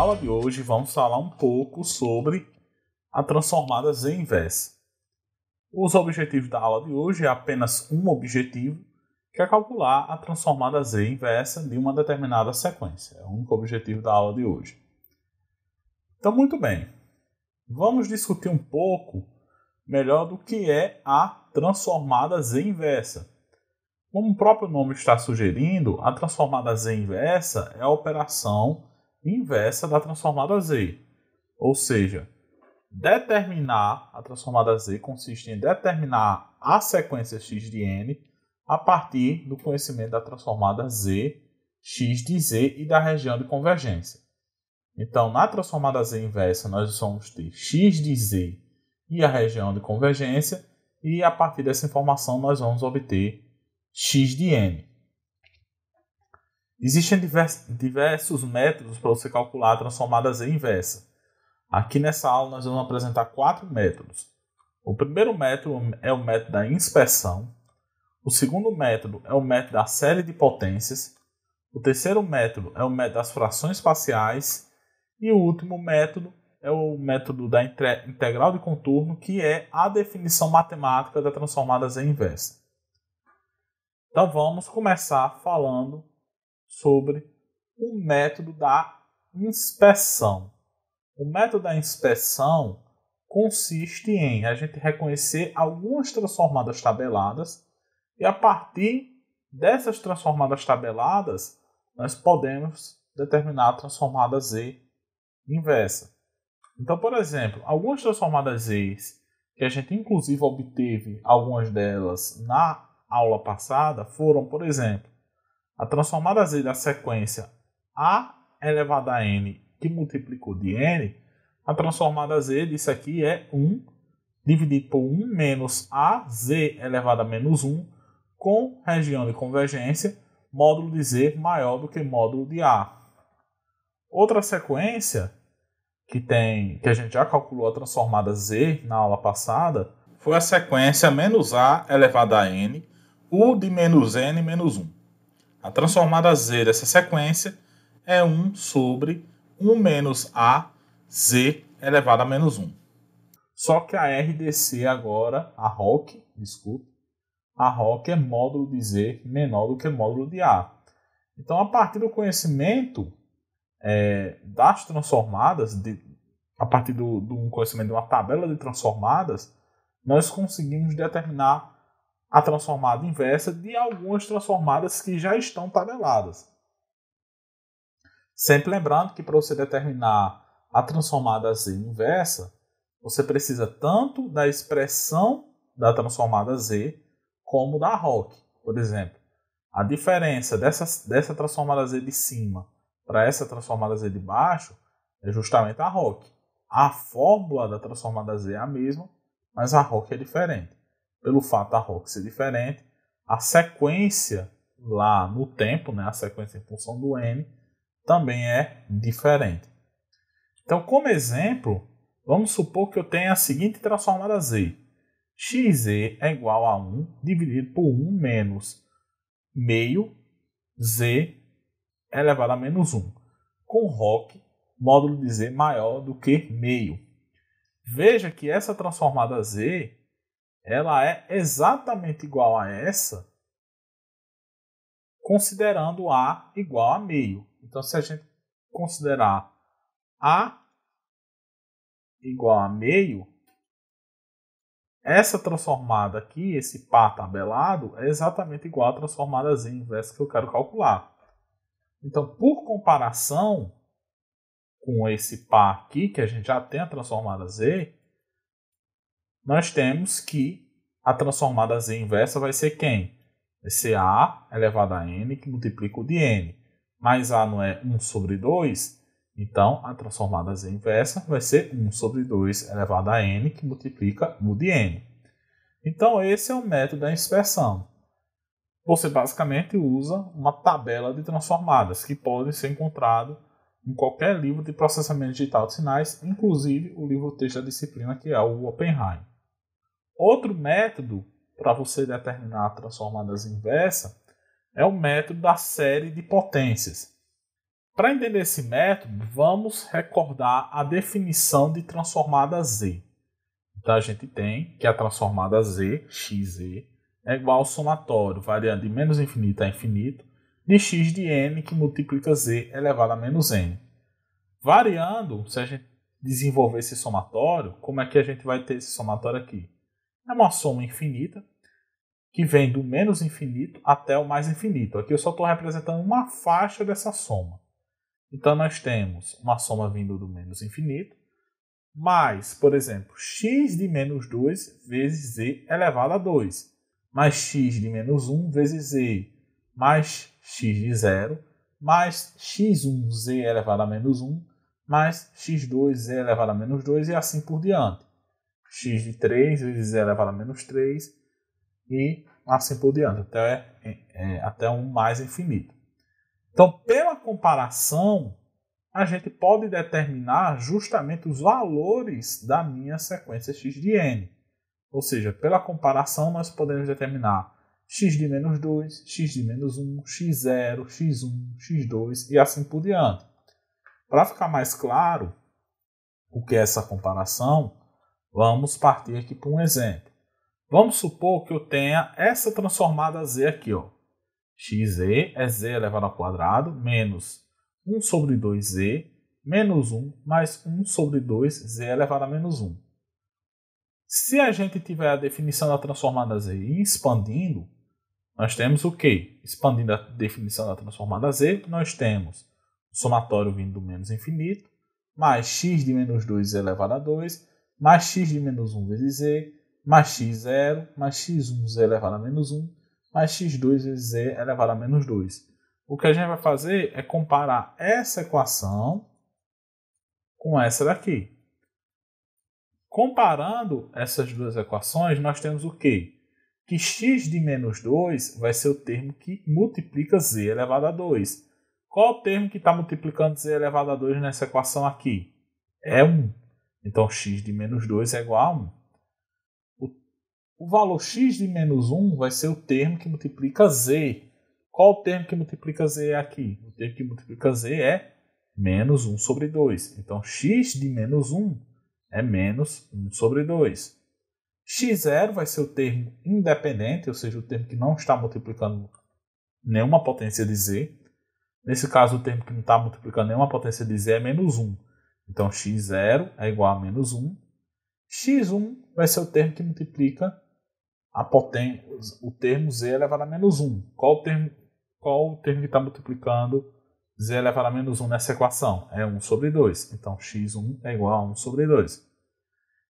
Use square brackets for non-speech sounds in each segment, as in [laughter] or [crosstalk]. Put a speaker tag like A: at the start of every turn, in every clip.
A: aula de hoje vamos falar um pouco sobre a transformada Z inversa. Os objetivos da aula de hoje é apenas um objetivo, que é calcular a transformada Z inversa de uma determinada sequência. É o único objetivo da aula de hoje. Então, muito bem. Vamos discutir um pouco melhor do que é a transformada Z inversa. Como o próprio nome está sugerindo, a transformada Z inversa é a operação inversa da transformada Z. Ou seja, determinar a transformada Z consiste em determinar a sequência x de n a partir do conhecimento da transformada Z, x de Z e da região de convergência. Então, na transformada Z inversa, nós vamos ter x de Z e a região de convergência, e a partir dessa informação nós vamos obter x de n. Existem diversos métodos para você calcular a transformadas inversa. Aqui nessa aula nós vamos apresentar quatro métodos. O primeiro método é o método da inspeção. O segundo método é o método da série de potências. O terceiro método é o método das frações parciais. E o último método é o método da integral de contorno, que é a definição matemática da transformadas em inversa. Então vamos começar falando sobre o método da inspeção. O método da inspeção consiste em a gente reconhecer algumas transformadas tabeladas e a partir dessas transformadas tabeladas nós podemos determinar a transformada Z inversa. Então, por exemplo, algumas transformadas Z que a gente inclusive obteve algumas delas na aula passada foram, por exemplo, a transformada Z da sequência A elevada a N que multiplicou de N, a transformada Z disso aqui é 1 dividido por 1 menos A, Z elevado a menos 1, com região de convergência, módulo de Z maior do que módulo de A. Outra sequência que tem que a gente já calculou a transformada Z na aula passada foi a sequência menos A elevado a N, U de menos N menos 1. A transformada Z dessa sequência é 1 sobre 1 menos a z elevado a menos 1. Só que a RDC agora, a ROC, desculpa, a ROC é módulo de z menor do que módulo de a. Então, a partir do conhecimento é, das transformadas, de, a partir do, do conhecimento de uma tabela de transformadas, nós conseguimos determinar a transformada inversa de algumas transformadas que já estão tabeladas. Sempre lembrando que para você determinar a transformada Z inversa, você precisa tanto da expressão da transformada Z como da ROC. Por exemplo, a diferença dessa, dessa transformada Z de cima para essa transformada Z de baixo é justamente a ROC. A fórmula da transformada Z é a mesma, mas a ROC é diferente pelo fato da rock ser diferente, a sequência lá no tempo, né, a sequência em função do n, também é diferente. Então, como exemplo, vamos supor que eu tenha a seguinte transformada z. xz é igual a 1 dividido por 1 menos meio z elevado a menos 1, com ROC módulo de z maior do que meio. Veja que essa transformada z ela é exatamente igual a essa, considerando A igual a meio. Então, se a gente considerar A igual a meio, essa transformada aqui, esse par tabelado, é exatamente igual à transformada Z inversa que eu quero calcular. Então, por comparação com esse par aqui, que a gente já tem a transformada Z, nós temos que a transformada Z inversa vai ser quem? Vai ser A elevado a N, que multiplica o de N. Mas A não é 1 sobre 2, então a transformada Z inversa vai ser 1 sobre 2 elevado a N, que multiplica o de N. Então esse é o método da inspeção. Você basicamente usa uma tabela de transformadas que podem ser encontradas em qualquer livro de processamento digital de sinais, inclusive o livro texto da disciplina que é o Oppenheim. Outro método para você determinar a transformada inversa é o método da série de potências. Para entender esse método, vamos recordar a definição de transformada Z. Então a gente tem que a transformada Z, XZ, é igual ao somatório variando de menos infinito a infinito de x de n que multiplica z elevado a menos n. Variando, se a gente desenvolver esse somatório, como é que a gente vai ter esse somatório aqui? É uma soma infinita que vem do menos infinito até o mais infinito. Aqui eu só estou representando uma faixa dessa soma. Então nós temos uma soma vindo do menos infinito, mais, por exemplo, x de menos 2 vezes z elevado a 2, mais x de menos 1 vezes z, mais x de 0, mais x1z elevado a menos 1, mais x2z elevado a menos 2 e assim por diante x de 3 vezes é e elevado a menos 3 e assim por diante, até, é, até um mais infinito. Então, pela comparação, a gente pode determinar justamente os valores da minha sequência x de n. Ou seja, pela comparação, nós podemos determinar x de menos 2, x de menos 1, x0, x1, x2 e assim por diante. Para ficar mais claro o que é essa comparação, Vamos partir aqui para um exemplo. Vamos supor que eu tenha essa transformada z aqui. Ó. xe é z elevado ao quadrado menos 1 sobre 2z menos 1 mais 1 sobre 2z elevado a menos 1. Se a gente tiver a definição da transformada z expandindo, nós temos o quê? Expandindo a definição da transformada z, nós temos o somatório vindo do menos infinito, mais x de menos 2 elevado a 2, mais x de menos 1 vezes z, mais x0, mais x1z elevado a menos 1, mais x2 vezes z elevado a menos 2. O que a gente vai fazer é comparar essa equação com essa daqui. Comparando essas duas equações, nós temos o quê? Que x de menos 2 vai ser o termo que multiplica z elevado a 2. Qual o termo que está multiplicando z elevado a 2 nessa equação aqui? É 1. Então x de menos 2 é igual a 1. O, o valor x de menos 1 vai ser o termo que multiplica z. Qual o termo que multiplica z aqui? O termo que multiplica z é menos 1 sobre 2. Então x de menos 1 é menos 1 sobre 2. x0 vai ser o termo independente, ou seja, o termo que não está multiplicando nenhuma potência de z. Nesse caso, o termo que não está multiplicando nenhuma potência de z é menos 1. Então, x0 é igual a menos 1. x1 vai ser o termo que multiplica a poten o termo z elevado a menos 1. Qual o termo, qual o termo que está multiplicando z elevado a menos 1 nessa equação? É 1 sobre 2. Então, x1 é igual a 1 sobre 2.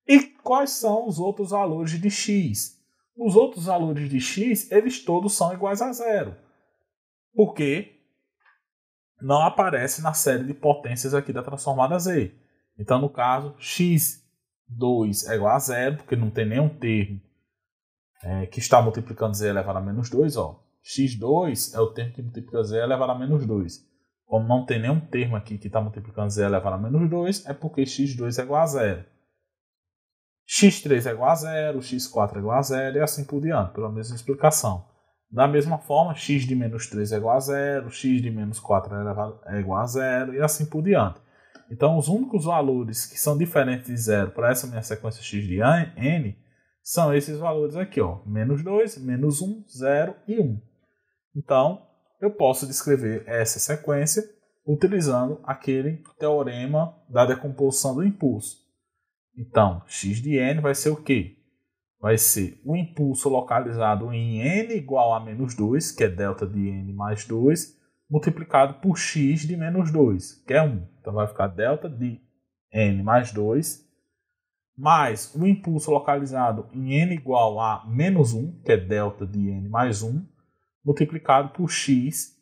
A: E quais são os outros valores de x? Os outros valores de x, eles todos são iguais a zero. Por quê? não aparece na série de potências aqui da transformada Z. Então, no caso, x2 é igual a zero, porque não tem nenhum termo é, que está multiplicando z elevado a menos 2. Ó. x2 é o termo que multiplica z elevado a menos 2. Como não tem nenhum termo aqui que está multiplicando z elevado a menos 2, é porque x2 é igual a zero. x3 é igual a zero, x4 é igual a zero e assim por diante, pela mesma explicação. Da mesma forma, x de menos 3 é igual a zero, x de menos 4 é, é igual a zero e assim por diante. Então, os únicos valores que são diferentes de zero para essa minha sequência x de n são esses valores aqui, ó, menos 2, menos 1, 0 e 1. Então, eu posso descrever essa sequência utilizando aquele teorema da decomposição do impulso. Então, x de n vai ser o quê? vai ser o impulso localizado em n igual a menos 2, que é delta de n mais 2, multiplicado por x de menos 2, que é 1. Então vai ficar delta de n mais 2, mais o impulso localizado em n igual a menos 1, que é delta de n mais 1, multiplicado por x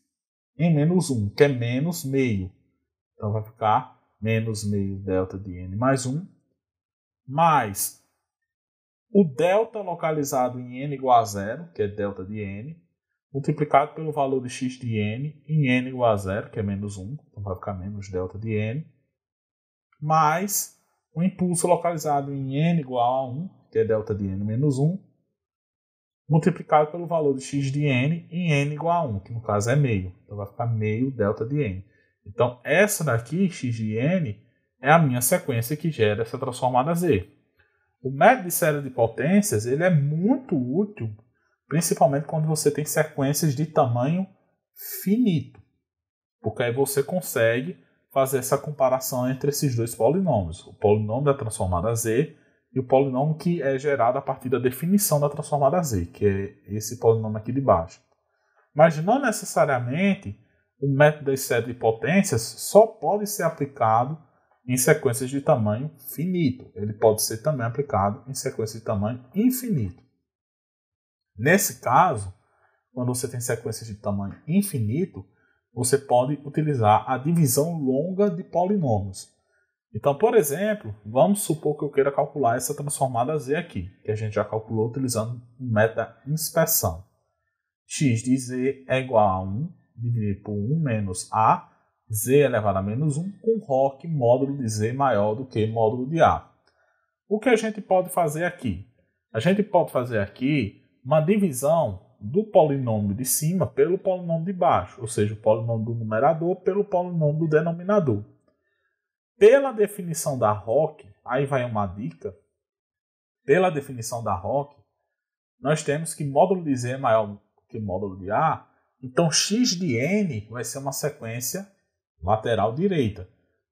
A: em menos 1, que é menos meio. Então vai ficar menos meio delta de n mais 1, mais o delta localizado em n igual a zero, que é delta de n, multiplicado pelo valor de x de n, em n igual a zero, que é menos 1, então vai ficar menos delta de n, mais o impulso localizado em n igual a 1, que é delta de n menos 1, multiplicado pelo valor de x de n, em n igual a 1, que no caso é meio, então vai ficar meio delta de n. Então essa daqui, x de n, é a minha sequência que gera essa transformada z. O método de série de potências ele é muito útil, principalmente quando você tem sequências de tamanho finito, porque aí você consegue fazer essa comparação entre esses dois polinômios, o polinômio da transformada z e o polinômio que é gerado a partir da definição da transformada z, que é esse polinômio aqui de baixo. Mas não necessariamente o método de série de potências só pode ser aplicado em sequências de tamanho finito. Ele pode ser também aplicado em sequências de tamanho infinito. Nesse caso, quando você tem sequências de tamanho infinito, você pode utilizar a divisão longa de polinômios. Então, por exemplo, vamos supor que eu queira calcular essa transformada z aqui, que a gente já calculou utilizando o método inspeção. x de z é igual a 1 dividido por 1 menos a, z é elevado a menos 1 com ROC módulo de z maior do que módulo de a. O que a gente pode fazer aqui? A gente pode fazer aqui uma divisão do polinômio de cima pelo polinômio de baixo, ou seja, o polinômio do numerador pelo polinômio do denominador. Pela definição da ROC, aí vai uma dica, pela definição da ROC, nós temos que módulo de z é maior que módulo de a, então x de n vai ser uma sequência lateral direita.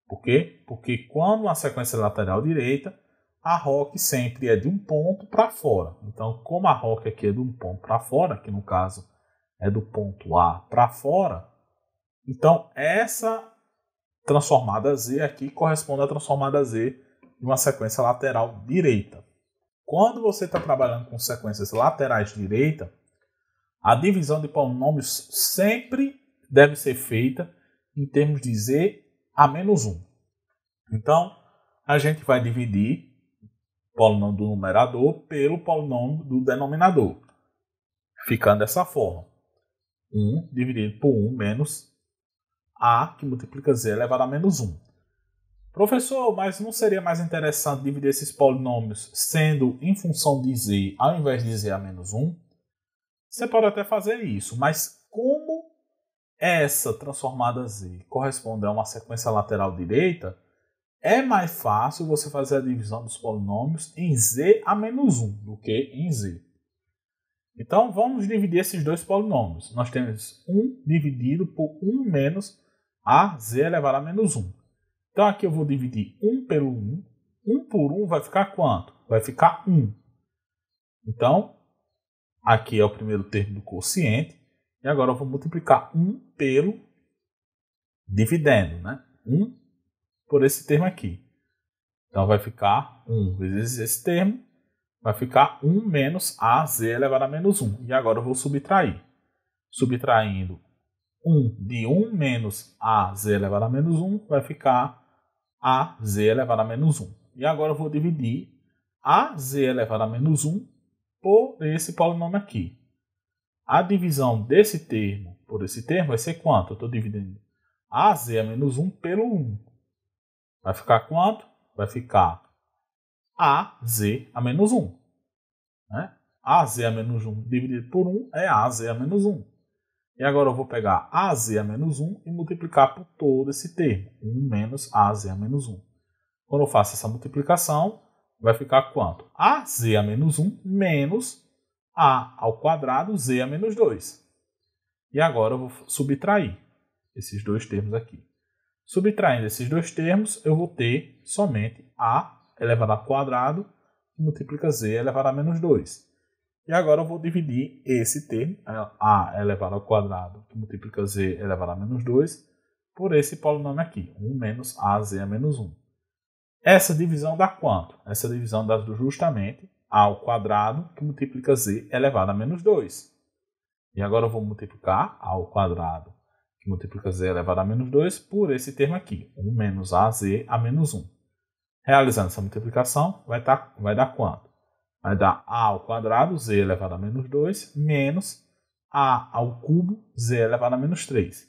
A: Por quê? Porque quando uma sequência é lateral direita, a rock sempre é de um ponto para fora. Então, como a rock aqui é de um ponto para fora, que no caso é do ponto A para fora, então essa transformada Z aqui corresponde à transformada Z de uma sequência lateral direita. Quando você está trabalhando com sequências laterais direita, a divisão de polinômios sempre deve ser feita em termos de z a menos 1. Então, a gente vai dividir o polinômio do numerador pelo polinômio do denominador, ficando dessa forma. 1 dividido por 1 menos a, que multiplica z elevado a menos 1. Professor, mas não seria mais interessante dividir esses polinômios sendo em função de z ao invés de z a menos 1? Você pode até fazer isso, mas como essa transformada Z corresponde a uma sequência lateral direita, é mais fácil você fazer a divisão dos polinômios em z a menos 1 do que em z. Então vamos dividir esses dois polinômios. Nós temos 1 dividido por 1 menos a z elevado a menos 1. Então aqui eu vou dividir 1 pelo 1. 1 por 1 vai ficar quanto? Vai ficar 1. Então, aqui é o primeiro termo do quociente. E agora eu vou multiplicar 1 pelo dividendo, né? 1 por esse termo aqui. Então vai ficar 1 vezes esse termo, vai ficar 1 menos AZ elevado a menos 1. E agora eu vou subtrair. Subtraindo 1 de 1 menos AZ elevado a menos 1, vai ficar AZ elevado a menos 1. E agora eu vou dividir AZ elevado a menos 1 por esse polinômio aqui. A divisão desse termo por esse termo vai ser quanto? Eu estou dividindo AZ a é menos 1 pelo 1. Vai ficar quanto? Vai ficar AZ a menos 1. Né? AZ a menos 1 dividido por 1 é AZ a menos 1. E agora eu vou pegar AZ a menos 1 e multiplicar por todo esse termo. 1 menos AZ a menos 1. Quando eu faço essa multiplicação, vai ficar quanto? AZ a menos 1 menos a ao quadrado, z a menos 2. E agora eu vou subtrair esses dois termos aqui. Subtraindo esses dois termos, eu vou ter somente a elevado ao quadrado que multiplica z elevado a menos 2. E agora eu vou dividir esse termo, a elevado ao quadrado que multiplica z elevado a menos 2, por esse polinômio aqui, 1 menos az a menos 1. Essa divisão dá quanto? Essa divisão dá justamente ao quadrado que multiplica z elevado a menos 2. E agora eu vou multiplicar ao quadrado que multiplica z elevado a menos 2 por esse termo aqui, 1 menos az a menos 1. Realizando essa multiplicação, vai, tá, vai dar quanto? Vai dar a ao quadrado, z elevado a menos 2, menos a ao cubo, z elevado a menos 3.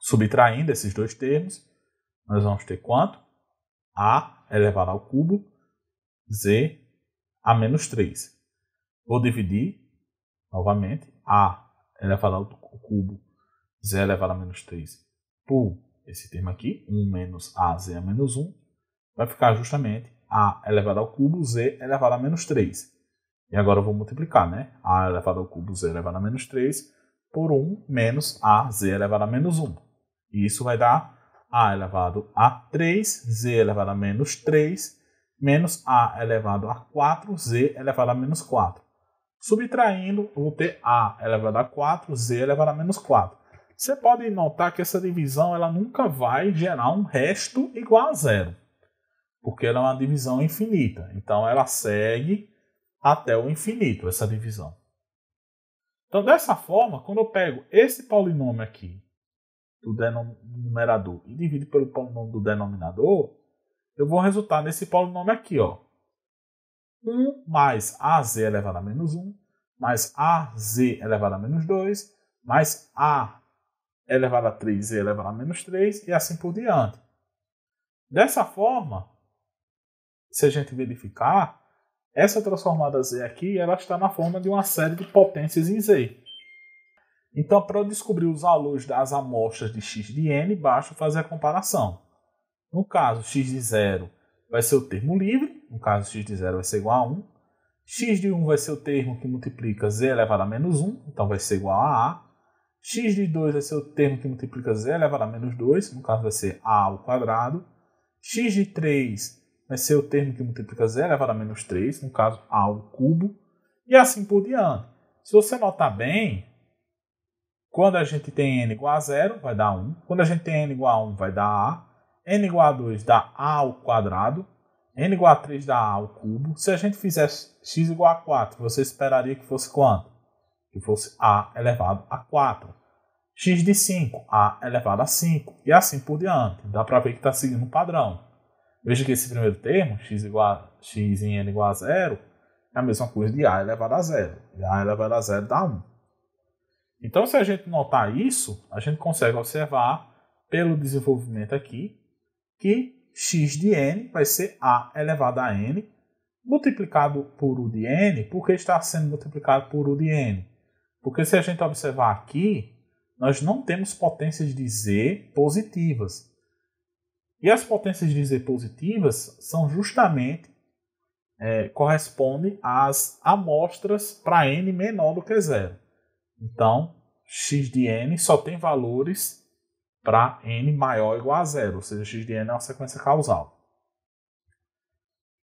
A: Subtraindo esses dois termos, nós vamos ter quanto? a elevado ao cubo, z a menos 3. Vou dividir novamente. A elevado ao cubo z elevado a menos 3 por esse termo aqui, 1 menos az a menos 1, vai ficar justamente a elevado ao cubo z elevado a menos 3. E agora eu vou multiplicar, né? a elevado ao cubo z elevado a menos 3 por 1 menos a z elevado a menos 1. E isso vai dar a elevado a 3, z elevado a menos 3 menos A elevado a 4, Z elevado a menos 4. Subtraindo, eu vou ter A elevado a 4, Z elevado a menos 4. Você pode notar que essa divisão ela nunca vai gerar um resto igual a zero, porque ela é uma divisão infinita. Então, ela segue até o infinito, essa divisão. Então, dessa forma, quando eu pego esse polinômio aqui do numerador e divido pelo polinômio do denominador, eu vou resultar nesse polinômio aqui, ó. 1 mais az elevado a menos 1, mais az elevado a menos 2, mais a elevado a 3 z elevado a menos 3, e assim por diante. Dessa forma, se a gente verificar, essa transformada z aqui ela está na forma de uma série de potências em z. Então, para eu descobrir os valores das amostras de x de n, basta fazer a comparação. No caso x de 0 vai ser o termo livre, no caso x de 0 vai ser igual a 1. x de 1 vai ser o termo que multiplica z elevado a menos 1, então vai ser igual a a. x de 2 vai ser o termo que multiplica z elevado a menos 2, no caso vai ser a ao quadrado. x de 3 vai ser o termo que multiplica z elevado a menos 3, no caso a ao cubo, e assim por diante. Se você notar bem, quando a gente tem n igual a 0, vai dar 1. Quando a gente tem n igual a 1, vai dar a n igual a 2 dá a ao quadrado, n igual a 3 dá a ao cubo. Se a gente fizesse x igual a 4, você esperaria que fosse quanto? Que fosse a elevado a 4. x de 5, a elevado a 5, e assim por diante. Dá para ver que está seguindo um padrão. Veja que esse primeiro termo, x, igual a, x em n igual a 0, é a mesma coisa de a elevado a 0. E a elevado a 0 dá 1. Então, se a gente notar isso, a gente consegue observar, pelo desenvolvimento aqui, que x de n vai ser a elevado a n, multiplicado por u de n, porque está sendo multiplicado por u de n? Porque se a gente observar aqui, nós não temos potências de z positivas. E as potências de z positivas são justamente, é, correspondem às amostras para n menor do que zero. Então, x de n só tem valores para n maior ou igual a zero, ou seja, x de n é uma sequência causal.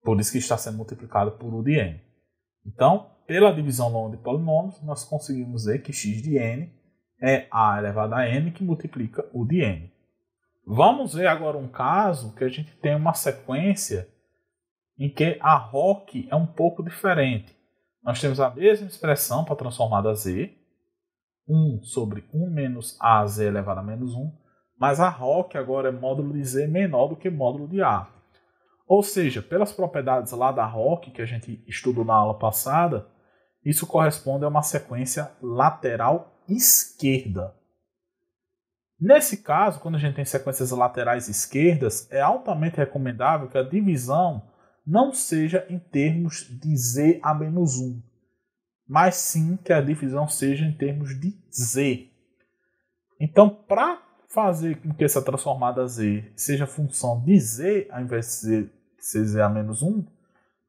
A: Por isso que está sendo multiplicado por u de n. Então, pela divisão longa de polinômios, nós conseguimos ver que x de n é a elevado a n que multiplica u de n. Vamos ver agora um caso que a gente tem uma sequência em que a ROC é um pouco diferente. Nós temos a mesma expressão para transformada z, 1 sobre 1 menos az elevado a menos 1, mas a ROC agora é módulo de Z menor do que módulo de A. Ou seja, pelas propriedades lá da ROC que a gente estudou na aula passada, isso corresponde a uma sequência lateral esquerda. Nesse caso, quando a gente tem sequências laterais esquerdas, é altamente recomendável que a divisão não seja em termos de z a menos 1, mas sim que a divisão seja em termos de z. Então, para fazer com que essa transformada z seja função de z, ao invés de ser, ser z a menos 1,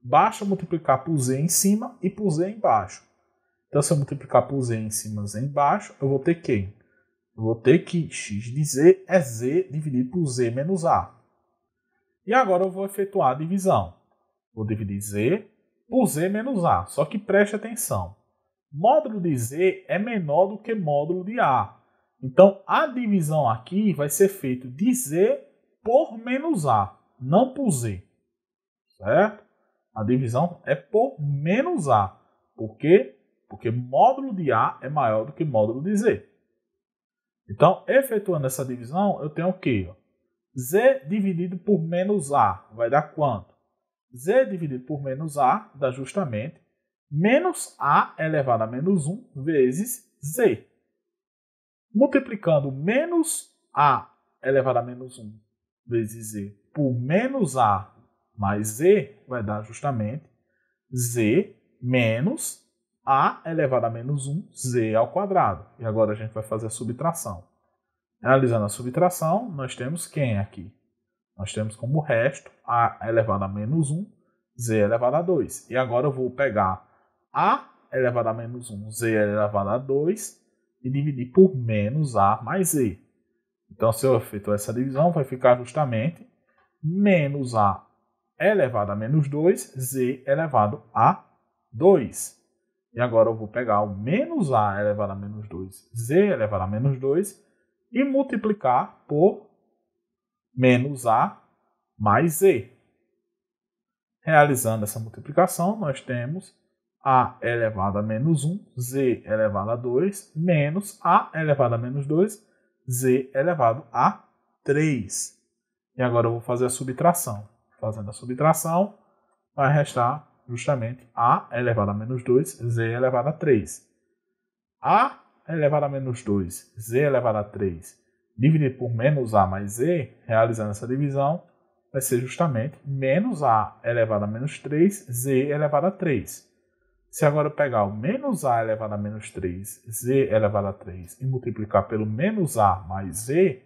A: basta multiplicar por z em cima e por z embaixo. Então, se eu multiplicar por z em cima e z embaixo, eu vou ter quem? eu vou ter que x de z é z dividido por z menos a. E agora eu vou efetuar a divisão. Vou dividir z por z menos a. Só que preste atenção. Módulo de z é menor do que módulo de a. Então, a divisão aqui vai ser feita de Z por menos A, não por Z. Certo? A divisão é por menos A. Por quê? Porque módulo de A é maior do que módulo de Z. Então, efetuando essa divisão, eu tenho o quê? Z dividido por menos A vai dar quanto? Z dividido por menos A dá justamente menos A elevado a menos 1 vezes Z multiplicando menos a elevado a menos 1 vezes z por menos a mais z vai dar justamente z menos a elevado a menos 1 z ao quadrado. E agora a gente vai fazer a subtração. Realizando a subtração, nós temos quem aqui? Nós temos como resto a elevado a menos 1 z elevado a 2. E agora eu vou pegar a elevado a menos 1 z elevado a 2 e dividir por menos A mais E. Então, se eu efetuar essa divisão, vai ficar justamente menos A elevado a menos 2, Z elevado a 2. E agora eu vou pegar o menos A elevado a menos 2, Z elevado a menos 2, e multiplicar por menos A mais Z. Realizando essa multiplicação, nós temos a elevado a menos 1, z elevado a 2, menos a elevado a menos 2, z elevado a 3. E agora eu vou fazer a subtração. Fazendo a subtração, vai restar justamente a elevado a menos 2, z elevado a 3. a elevado a menos 2, z elevado a 3, dividido por menos a mais z, realizando essa divisão, vai ser justamente menos a elevado a menos 3, z elevado a 3. Se agora eu pegar o menos A elevado a menos 3, Z elevado a 3 e multiplicar pelo menos A mais Z,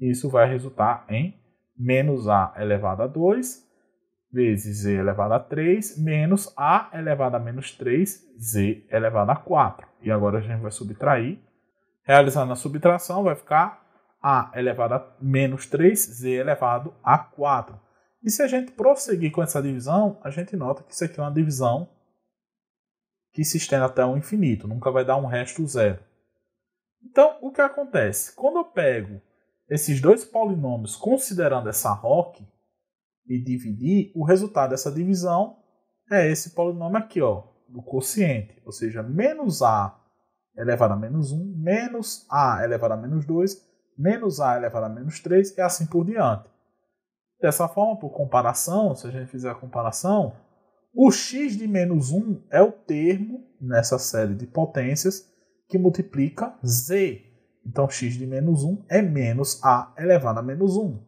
A: isso vai resultar em menos A elevado a 2 vezes Z elevado a 3 menos A elevado a menos 3, Z elevado a 4. E agora a gente vai subtrair. Realizando a subtração, vai ficar A elevado a menos 3, Z elevado a 4. E se a gente prosseguir com essa divisão, a gente nota que isso aqui é uma divisão que se estenda até o infinito, nunca vai dar um resto zero. Então, o que acontece? Quando eu pego esses dois polinômios considerando essa ROC e dividir, o resultado dessa divisão é esse polinômio aqui, ó, do quociente, ou seja, menos a elevado a menos 1, menos a elevado a menos 2, menos a elevado a menos 3 e assim por diante. Dessa forma, por comparação, se a gente fizer a comparação, o x de menos 1 é o termo nessa série de potências que multiplica z. Então, x de menos 1 é menos a elevado a menos 1.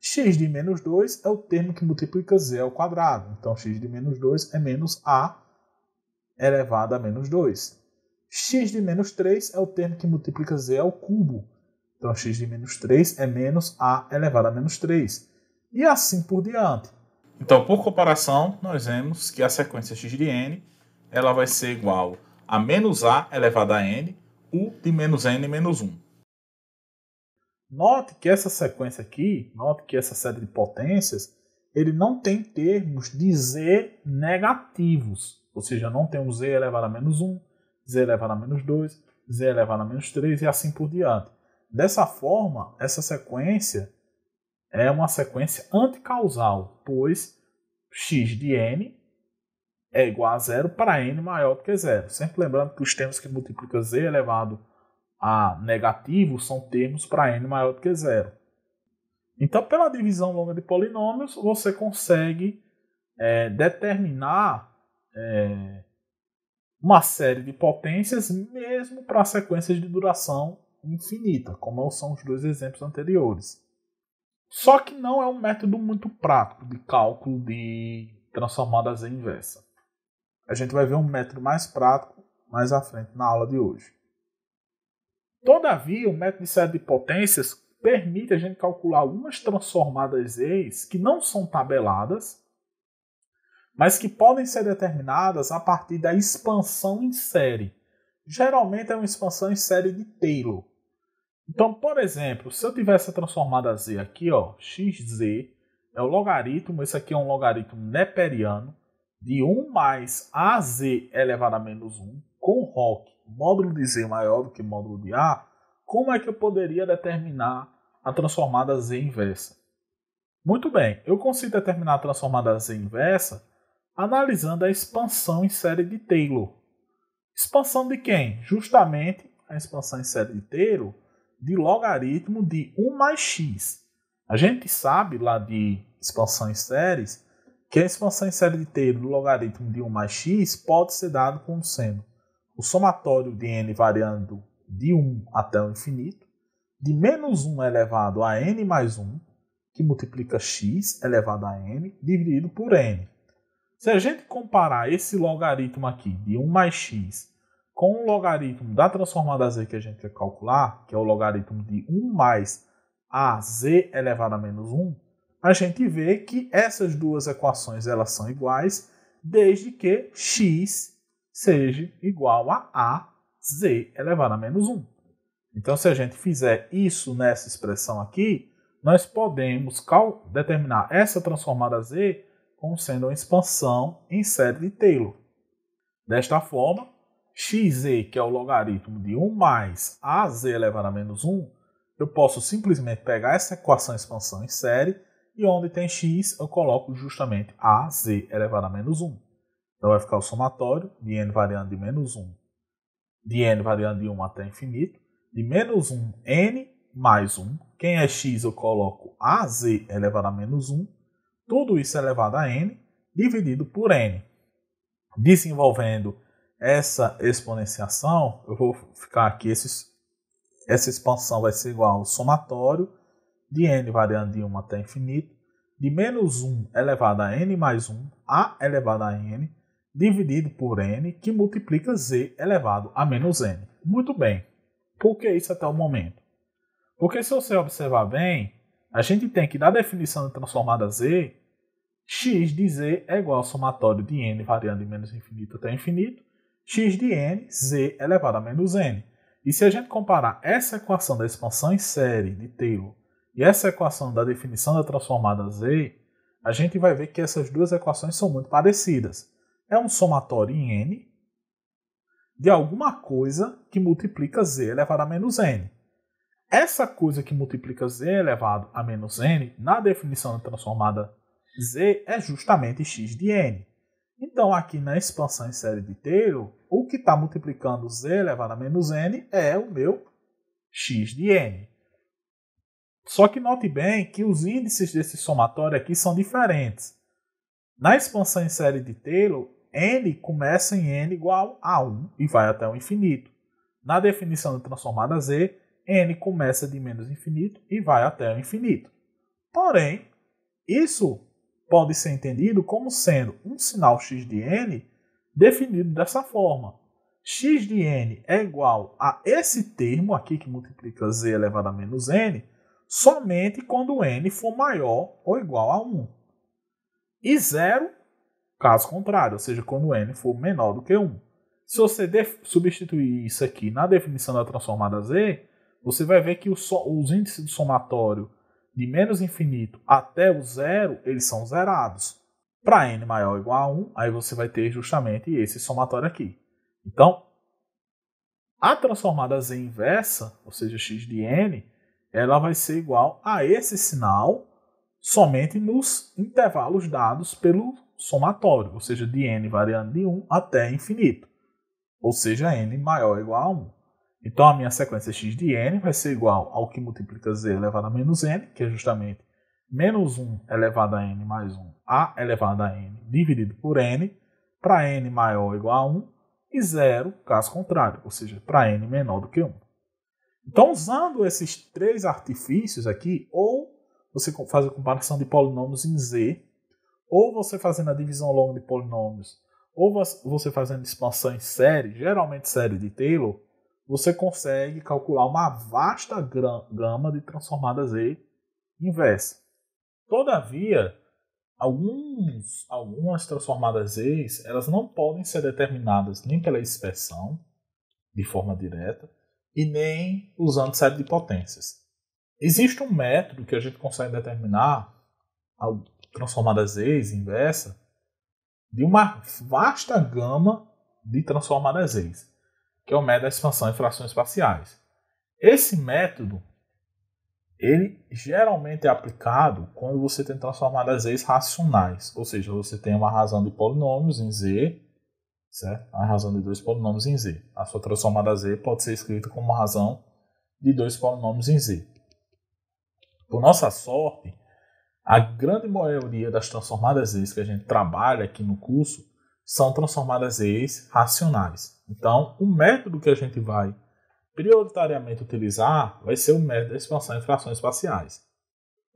A: x de menos 2 é o termo que multiplica z ao quadrado. Então, x de menos 2 é menos a elevado a menos 2. x de menos 3 é o termo que multiplica z ao cubo. Então, x de menos 3 é menos a elevado a menos 3. E assim por diante. Então, por comparação, nós vemos que a sequência x de n ela vai ser igual a menos a elevado a n, u de menos n menos 1. Note que essa sequência aqui, note que essa série de potências, ele não tem termos de z negativos, ou seja, não tem um z elevado a menos 1, z elevado a menos 2, z elevado a menos 3 e assim por diante. Dessa forma, essa sequência é uma sequência anticausal, pois x de n é igual a zero para n maior do que zero. Sempre lembrando que os termos que multiplicam z elevado a negativo são termos para n maior do que zero. Então, pela divisão longa de polinômios, você consegue é, determinar é, uma série de potências, mesmo para sequências de duração infinita, como são os dois exemplos anteriores. Só que não é um método muito prático de cálculo de transformadas em inversa. A gente vai ver um método mais prático mais à frente na aula de hoje. Todavia, o método de série de potências permite a gente calcular algumas transformadas ex que não são tabeladas, mas que podem ser determinadas a partir da expansão em série. Geralmente é uma expansão em série de Taylor. Então, por exemplo, se eu tivesse a transformada z aqui, ó, xz é o logaritmo, esse aqui é um logaritmo neperiano, de 1 mais az elevado a menos 1, com ROC, módulo de z maior do que módulo de a, como é que eu poderia determinar a transformada z inversa? Muito bem, eu consigo determinar a transformada z inversa analisando a expansão em série de Taylor. Expansão de quem? Justamente a expansão em série de Taylor de logaritmo de 1 mais x. A gente sabe lá de expansão em séries que a expansão em série de Taylor do logaritmo de 1 mais x pode ser dado como sendo o somatório de n variando de 1 até o infinito, de menos 1 elevado a n mais 1, que multiplica x elevado a n, dividido por n. Se a gente comparar esse logaritmo aqui de 1 mais x com o logaritmo da transformada z que a gente quer calcular, que é o logaritmo de 1 mais a z elevado a menos 1, a gente vê que essas duas equações elas são iguais desde que x seja igual a a z elevado a menos 1. Então, se a gente fizer isso nessa expressão aqui, nós podemos determinar essa transformada z como sendo uma expansão em série de Taylor. Desta forma, xe, que é o logaritmo de 1 mais az elevado a menos 1, eu posso simplesmente pegar essa equação expansão em série e onde tem x eu coloco justamente az elevado a menos 1. Então vai ficar o somatório de n variando de menos 1, de n variando de 1 até infinito, de menos 1 n mais 1. Quem é x eu coloco az elevado a menos 1, tudo isso elevado a n, dividido por n. Desenvolvendo essa exponenciação, eu vou ficar aqui, esses, essa expansão vai ser igual ao somatório de n variando de 1 até infinito, de menos 1 elevado a n mais 1, a elevado a n, dividido por n, que multiplica z elevado a menos n. Muito bem. Por que isso até o momento? Porque se você observar bem, a gente tem que, da definição de transformada z, x de z é igual ao somatório de n variando de menos infinito até infinito, x de n, z elevado a menos n. E se a gente comparar essa equação da expansão em série de Taylor e essa equação da definição da transformada z, a gente vai ver que essas duas equações são muito parecidas. É um somatório em n de alguma coisa que multiplica z elevado a menos n. Essa coisa que multiplica z elevado a menos n, na definição da transformada z, é justamente x de n. Então, aqui na expansão em série de Taylor, o que está multiplicando z elevado a menos n é o meu x de n. Só que note bem que os índices desse somatório aqui são diferentes. Na expansão em série de Taylor, n começa em n igual a 1 e vai até o infinito. Na definição da transformada z, n começa de menos infinito e vai até o infinito. Porém, isso pode ser entendido como sendo um sinal x de n definido dessa forma. x de n é igual a esse termo aqui que multiplica z elevado a menos n somente quando n for maior ou igual a 1. E zero, caso contrário, ou seja, quando n for menor do que 1. Se você substituir isso aqui na definição da transformada z, você vai ver que os índices do somatório de menos infinito até o zero, eles são zerados. Para n maior ou igual a 1, aí você vai ter justamente esse somatório aqui. Então, a transformada z inversa, ou seja, x de n, ela vai ser igual a esse sinal somente nos intervalos dados pelo somatório, ou seja, de n variando de 1 até infinito, ou seja, n maior ou igual a 1. Então a minha sequência x de n vai ser igual ao que multiplica z elevado a menos n, que é justamente menos 1 elevado a n mais 1 a elevado a n dividido por n, para n maior ou igual a 1, e zero caso contrário, ou seja, para n menor do que 1. Então, usando esses três artifícios aqui, ou você faz a comparação de polinômios em z, ou você fazendo a divisão longa de polinômios, ou você fazendo expansão em série, geralmente série de Taylor, você consegue calcular uma vasta gama de transformadas E inversa. Todavia, alguns, algumas transformadas E elas não podem ser determinadas nem pela dispersão de forma direta e nem usando série de potências. Existe um método que a gente consegue determinar a transformadas E inversa de uma vasta gama de transformadas E que é o método da expansão em frações espaciais. Esse método ele geralmente é aplicado quando você tem transformadas z racionais, ou seja, você tem uma razão de polinômios em z, certo? A razão de dois polinômios em z. A sua transformada z pode ser escrita como uma razão de dois polinômios em z. Por nossa sorte, a grande maioria das transformadas z que a gente trabalha aqui no curso são transformadas z racionais. Então, o método que a gente vai prioritariamente utilizar vai ser o método da expansão em frações parciais.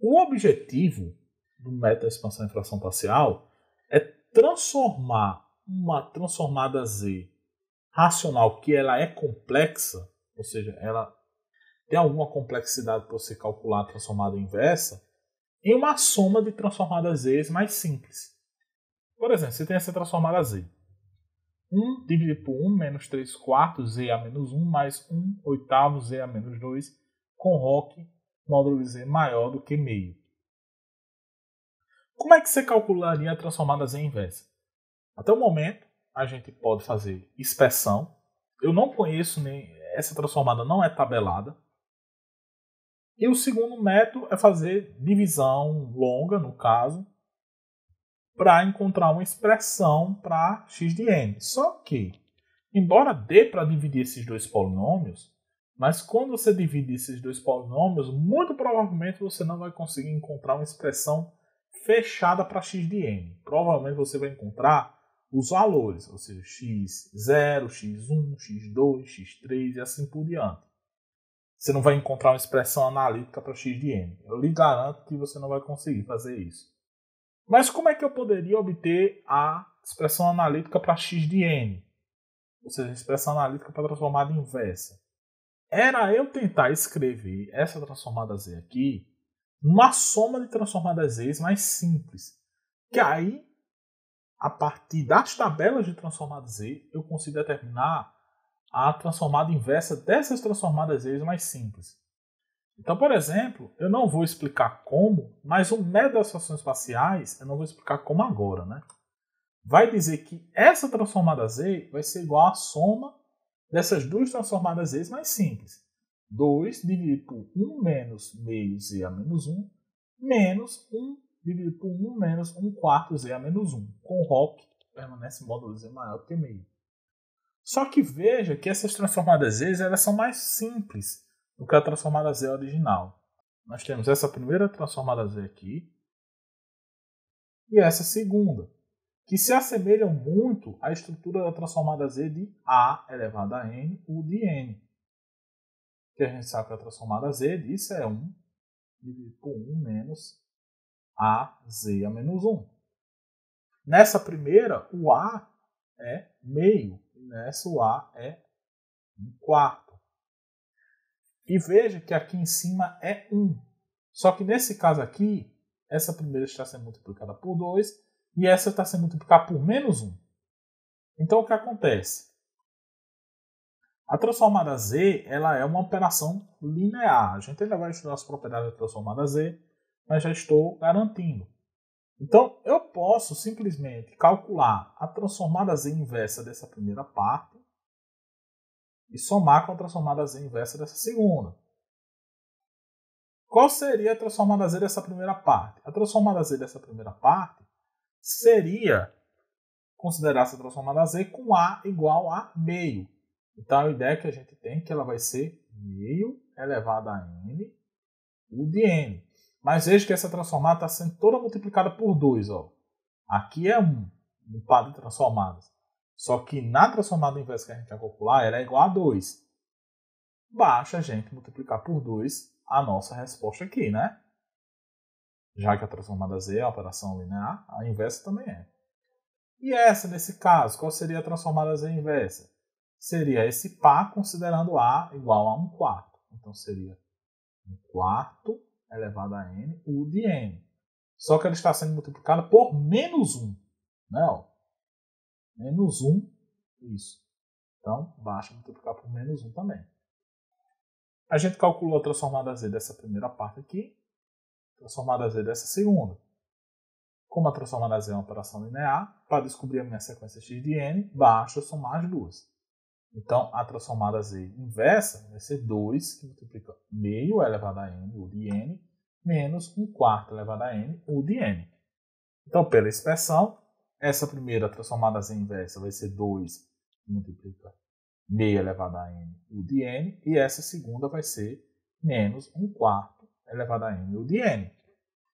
A: O objetivo do método da expansão em fração parcial é transformar uma transformada Z racional que ela é complexa, ou seja, ela tem alguma complexidade para você calcular a transformada inversa, em uma soma de transformadas Z mais simples. Por exemplo, você tem essa transformada Z. 1 dividido por 1 menos 3 quartos, z a menos 1, mais 1 oitavo, z a menos 2, com ROC módulo z maior do que meio. Como é que você calcularia a transformadas em inversa? Até o momento, a gente pode fazer expressão. Eu não conheço nem essa transformada não é tabelada. E o segundo método é fazer divisão longa, no caso, para encontrar uma expressão para x de n. Só que, embora dê para dividir esses dois polinômios, mas quando você divide esses dois polinômios, muito provavelmente você não vai conseguir encontrar uma expressão fechada para x de n. Provavelmente você vai encontrar os valores, ou seja, x0, x1, x2, x3 e assim por diante. Você não vai encontrar uma expressão analítica para x de n. Eu lhe garanto que você não vai conseguir fazer isso. Mas como é que eu poderia obter a expressão analítica para x de n? Ou seja, a expressão analítica para a transformada inversa. Era eu tentar escrever essa transformada z aqui numa soma de transformadas z mais simples. Que aí, a partir das tabelas de transformadas z, eu consigo determinar a transformada inversa dessas transformadas z mais simples. Então, por exemplo, eu não vou explicar como, mas o método das funções espaciais eu não vou explicar como agora, né? Vai dizer que essa transformada Z vai ser igual à soma dessas duas transformadas Z mais simples. 2 dividido por 1 menos meio Z a menos 1, menos 1 dividido por 1 menos 1 quarto Z a menos 1. Com ROC, permanece módulo Z maior que meio. Só que veja que essas transformadas Z elas são mais simples do que a transformada Z original. Nós temos essa primeira transformada Z aqui e essa segunda, que se assemelham muito à estrutura da transformada Z de A elevado a N U de N. Que a gente sabe que a transformada Z disso é 1 dividido por 1 menos A Z a menos 1. Nessa primeira, o A é meio, e nessa o A é um quarto. E veja que aqui em cima é 1. Só que nesse caso aqui, essa primeira está sendo multiplicada por 2 e essa está sendo multiplicada por menos 1. Então o que acontece? A transformada Z ela é uma operação linear. A gente ainda vai estudar as propriedades da transformada Z, mas já estou garantindo. Então, eu posso simplesmente calcular a transformada Z inversa dessa primeira parte e somar com a z inversa dessa segunda. Qual seria a transformada Z dessa primeira parte? A transformada Z dessa primeira parte seria considerar essa transformada Z com A igual a meio. Então a ideia que a gente tem é que ela vai ser meio elevado a N U de N. Mas veja que essa transformada está sendo toda multiplicada por 2. Ó. Aqui é 1, um, um par de transformadas. Só que na transformada inversa que a gente vai calcular, ela é igual a 2. Basta a gente multiplicar por 2 a nossa resposta aqui, né? Já que a transformada Z é a operação linear, a inversa também é. E essa, nesse caso, qual seria a transformada Z inversa? Seria esse par considerando A igual a 1 quarto. Então seria 1 quarto elevado a N, U de N. Só que ela está sendo multiplicada por menos 1. Né? menos 1, isso. Então, basta multiplicar por menos 1 também. A gente calculou a transformada Z dessa primeira parte aqui, transformada Z dessa segunda. Como a transformada Z é uma operação linear, para descobrir a minha sequência x de n, basta somar as duas. Então, a transformada Z inversa vai ser 2, que multiplica meio elevado a n, u de n, menos 1 quarto elevado a n, u de n. Então, pela expressão, essa primeira transformada em inversa vai ser 2 multiplica meia elevado a n, u de n, e essa segunda vai ser menos 1 quarto elevado a n, u de n.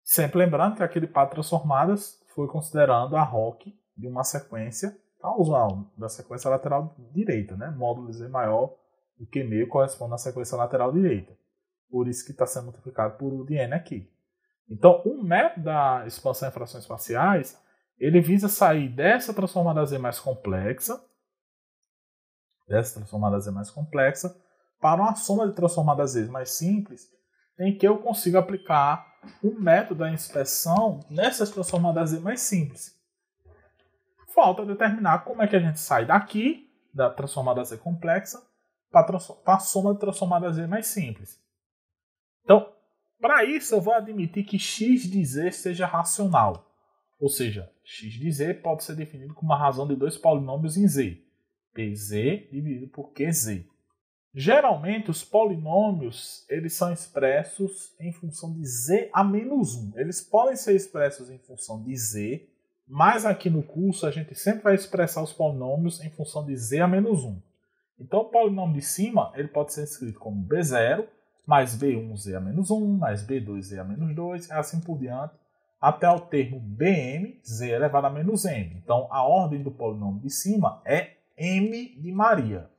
A: Sempre lembrando que aquele par de transformadas foi considerando a ROC de uma sequência causal, tá? da sequência lateral direita, né? Módulo Z maior do que meio corresponde à sequência lateral direita. Por isso que está sendo multiplicado por u de n aqui. Então, o método da expansão em frações faciais ele visa sair dessa transformada Z mais complexa, dessa transformada Z mais complexa, para uma soma de transformadas Z mais simples, em que eu consigo aplicar o um método da inspeção nessas transformadas Z mais simples. Falta determinar como é que a gente sai daqui, da transformada Z complexa, para a soma de transformadas Z mais simples. Então, para isso, eu vou admitir que x de z seja racional. Ou seja, x de z pode ser definido como uma razão de dois polinômios em z, pz dividido por qz. Geralmente, os polinômios eles são expressos em função de z a menos 1. Eles podem ser expressos em função de z, mas aqui no curso a gente sempre vai expressar os polinômios em função de z a menos 1. Então, o polinômio de cima ele pode ser escrito como b0 mais b1z a menos 1, mais b2z a menos 2, e assim por diante, até o termo bm, z elevado a menos m. Então, a ordem do polinômio de cima é m de Maria,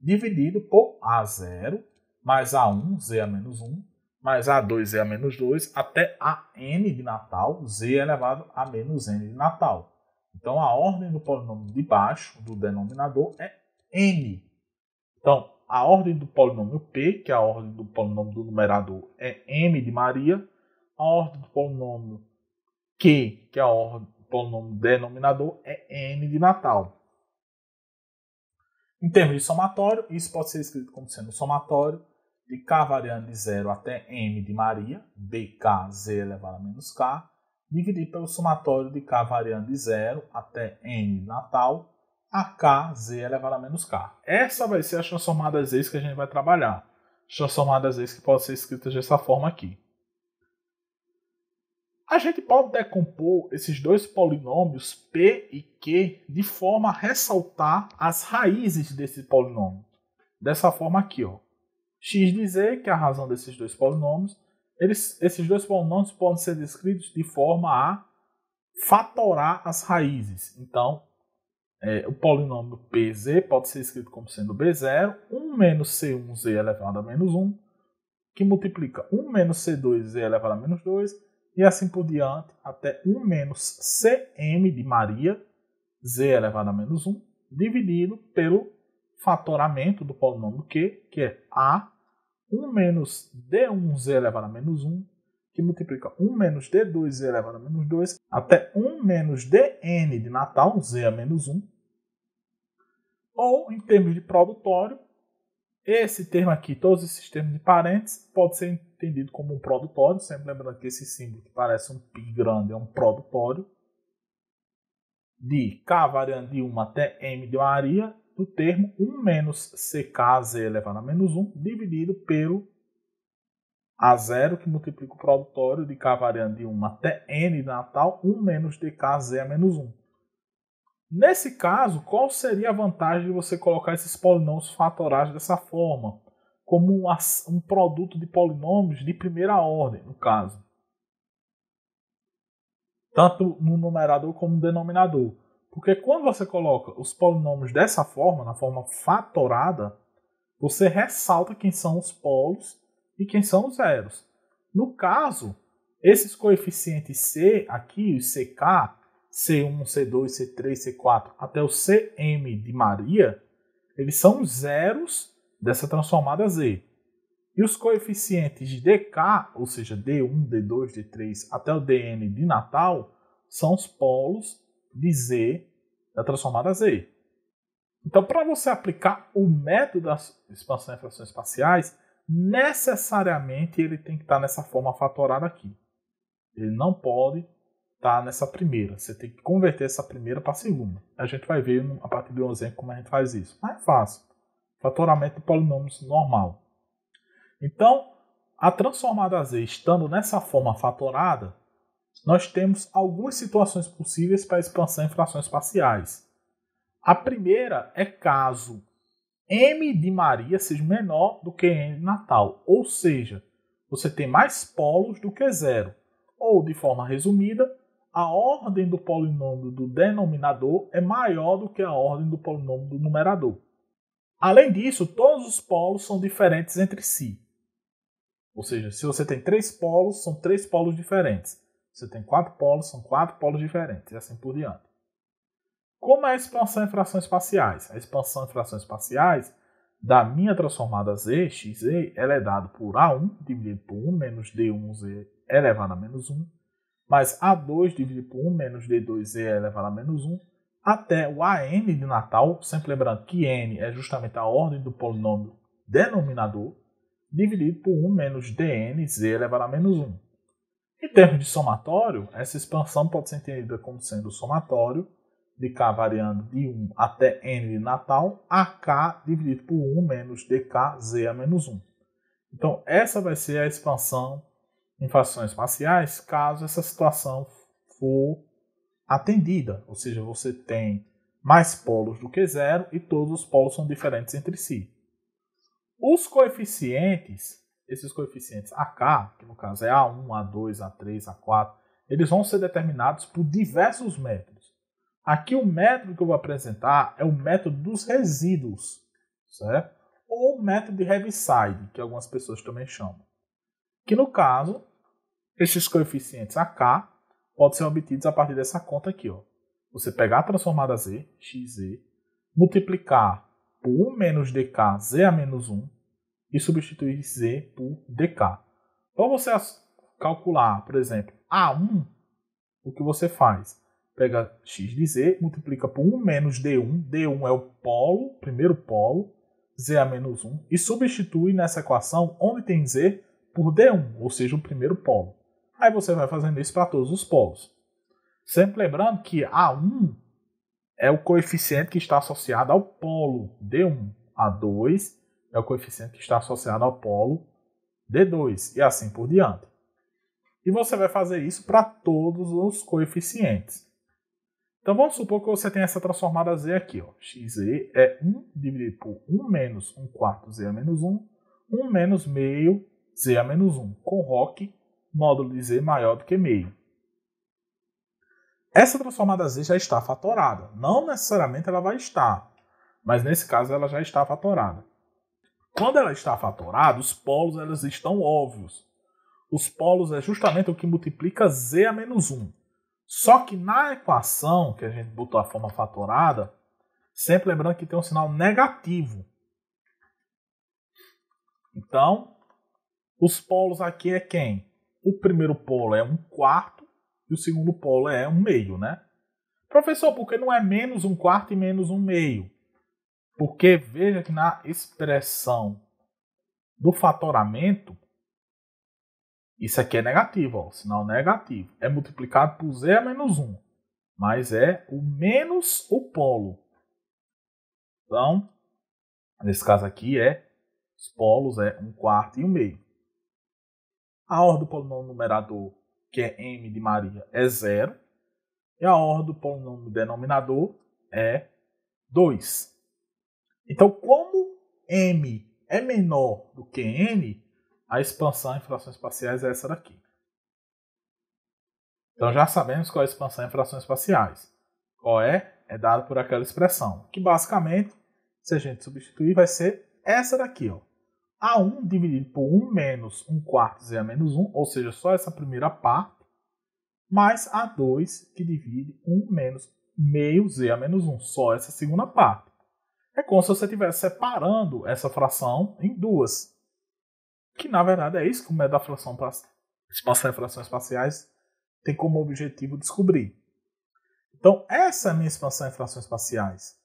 A: dividido por a0, mais a1, z a menos 1, mais a2, z a menos 2, até a n de Natal, z elevado a menos n de Natal. Então, a ordem do polinômio de baixo, do denominador, é n. Então, a ordem do polinômio p, que é a ordem do polinômio do numerador, é m de Maria, a ordem do polinômio Q, que é a ordem do polinômio denominador, é N de Natal. Em termos de somatório, isso pode ser escrito como sendo o somatório de k variando de zero até m de Maria, dk, z elevado a menos k, dividido pelo somatório de k variando de zero até n de Natal, a k, z elevado a menos k. Essa vai ser as transformadas vezes que a gente vai trabalhar. As transformadas vezes que podem ser escritas dessa forma aqui. A gente pode decompor esses dois polinômios p e q de forma a ressaltar as raízes desse polinômio. Dessa forma aqui, ó. x de Z, que é a razão desses dois polinômios, eles, esses dois polinômios podem ser descritos de forma a fatorar as raízes. Então, é, o polinômio pz pode ser escrito como sendo b0, 1 menos c1z elevado a menos 1, que multiplica 1 menos c2z elevado a menos 2, e assim por diante, até 1 menos Cm de Maria, z elevado a menos 1, dividido pelo fatoramento do polinômio Q, que é A, 1 menos D1z elevado a menos 1, que multiplica 1 menos D2z elevado a menos 2, até 1 menos Dn de Natal, z a menos 1. Ou, em termos de produtório, esse termo aqui, todos esses termos de parênteses, pode ser entendido como um produtório, sempre lembrando que esse símbolo que parece um pi grande é um produtório, de K variando de 1 até M de Maria, do termo 1 menos CKZ elevado a menos 1, dividido pelo A0, que multiplica o produtório de K variando de 1 até N de Natal, 1 menos DKZ a menos 1. Nesse caso, qual seria a vantagem de você colocar esses polinômios fatorais dessa forma? como um, um produto de polinômios de primeira ordem, no caso. Tanto no numerador como no denominador. Porque quando você coloca os polinômios dessa forma, na forma fatorada, você ressalta quem são os polos e quem são os zeros. No caso, esses coeficientes C aqui, os CK, C1, C2, C3, C4, até o CM de Maria, eles são zeros dessa transformada Z. E os coeficientes de dk, ou seja, d1, d2, d3 até o dn de Natal, são os polos de z da transformada z. Então, para você aplicar o método da expansão em frações espaciais, necessariamente ele tem que estar tá nessa forma fatorada aqui. Ele não pode estar tá nessa primeira. Você tem que converter essa primeira para a segunda. A gente vai ver a partir de um exemplo como a gente faz isso. Mas é fácil fatoramento de polinômios normal. Então, a transformada Z estando nessa forma fatorada, nós temos algumas situações possíveis para expansão em frações parciais. A primeira é caso M de Maria seja menor do que N de Natal, ou seja, você tem mais polos do que zero. Ou, de forma resumida, a ordem do polinômio do denominador é maior do que a ordem do polinômio do numerador. Além disso, todos os polos são diferentes entre si. Ou seja, se você tem três polos, são três polos diferentes. Se você tem quatro polos, são quatro polos diferentes, e assim por diante. Como é a expansão em frações espaciais? A expansão em frações espaciais da minha transformada z, xz, ela é dada por a1 dividido por 1 menos d1z elevado a menos 1, mais a2 dividido por 1 menos d2z é elevado a menos 1, até o AN de Natal, sempre lembrando que N é justamente a ordem do polinômio denominador, dividido por 1 menos dn, z elevado a menos 1. Em termos de somatório, essa expansão pode ser entendida como sendo o somatório de k variando de 1 até n de Natal, a k dividido por 1 menos dk, z a menos 1. Então, essa vai ser a expansão em frações parciais, caso essa situação for atendida, ou seja, você tem mais polos do que zero e todos os polos são diferentes entre si. Os coeficientes, esses coeficientes AK, que no caso é A1, A2, A3, A4, eles vão ser determinados por diversos métodos. Aqui o método que eu vou apresentar é o método dos resíduos, certo? Ou método de Heaviside, que algumas pessoas também chamam. Que no caso, esses coeficientes AK podem ser obtidos a partir dessa conta aqui. Ó. Você pegar a transformada z, xz, multiplicar por 1 menos dk, z a menos 1, e substituir z por dk. Então você calcular, por exemplo, a1, o que você faz? Pega x de z, multiplica por 1 menos d1, d1 é o polo, primeiro polo, z a menos 1, e substitui nessa equação onde tem z por d1, ou seja, o primeiro polo. Aí você vai fazendo isso para todos os polos. Sempre lembrando que A1 é o coeficiente que está associado ao polo D1. A2 é o coeficiente que está associado ao polo D2 e assim por diante. E você vai fazer isso para todos os coeficientes. Então vamos supor que você tenha essa transformada z aqui. Ó. xz é 1 dividido por 1 menos 1 quarto z a é menos 1, 1 menos meio z a é menos 1, com rock módulo de Z maior do que meio. Essa transformada Z já está fatorada. Não necessariamente ela vai estar, mas nesse caso ela já está fatorada. Quando ela está fatorada, os polos elas estão óbvios. Os polos é justamente o que multiplica Z a menos 1. Só que na equação que a gente botou a forma fatorada, sempre lembrando que tem um sinal negativo. Então, os polos aqui é quem? o primeiro polo é um quarto e o segundo polo é um meio, né? Professor, por que não é menos um quarto e menos um meio? Porque veja que na expressão do fatoramento, isso aqui é negativo, ó, sinal negativo. É multiplicado por z a menos 1, mas é o menos o polo. Então, nesse caso aqui é os polos é um quarto e um meio. A ordem do polinômio numerador, que é m de Maria, é zero. E a ordem do polinômio denominador é 2. Então, como m é menor do que n, a expansão em frações parciais é essa daqui. Então, já sabemos qual é a expansão em frações parciais. Qual é? É dado por aquela expressão, que basicamente, se a gente substituir, vai ser essa daqui, ó. A1 dividido por 1 menos 1 quarto Z a menos 1, ou seja, só essa primeira parte, mais A2 que divide 1 menos meio z a menos 1, só essa segunda parte. É como se você estivesse separando essa fração em duas. Que na verdade é isso que o método da fração para espaçar frações espaciais tem como objetivo descobrir. Então, essa é a minha expansão em frações espaciais.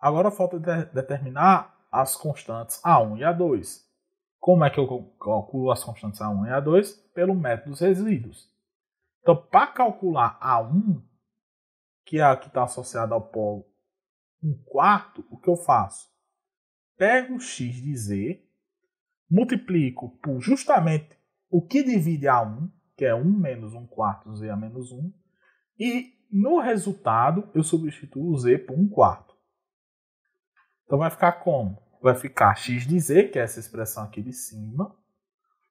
A: Agora falta de determinar as constantes A1 e A2. Como é que eu calculo as constantes A1 e A2? Pelo método dos resíduos. Então, para calcular A1, que é a que está associada ao polo 1 quarto, o que eu faço? Pego o x de z, multiplico por justamente o que divide A1, que é 1 menos 1 quarto, z a é menos 1, e no resultado eu substituo z por 1 quarto. Então vai ficar como? Vai ficar x de z, que é essa expressão aqui de cima,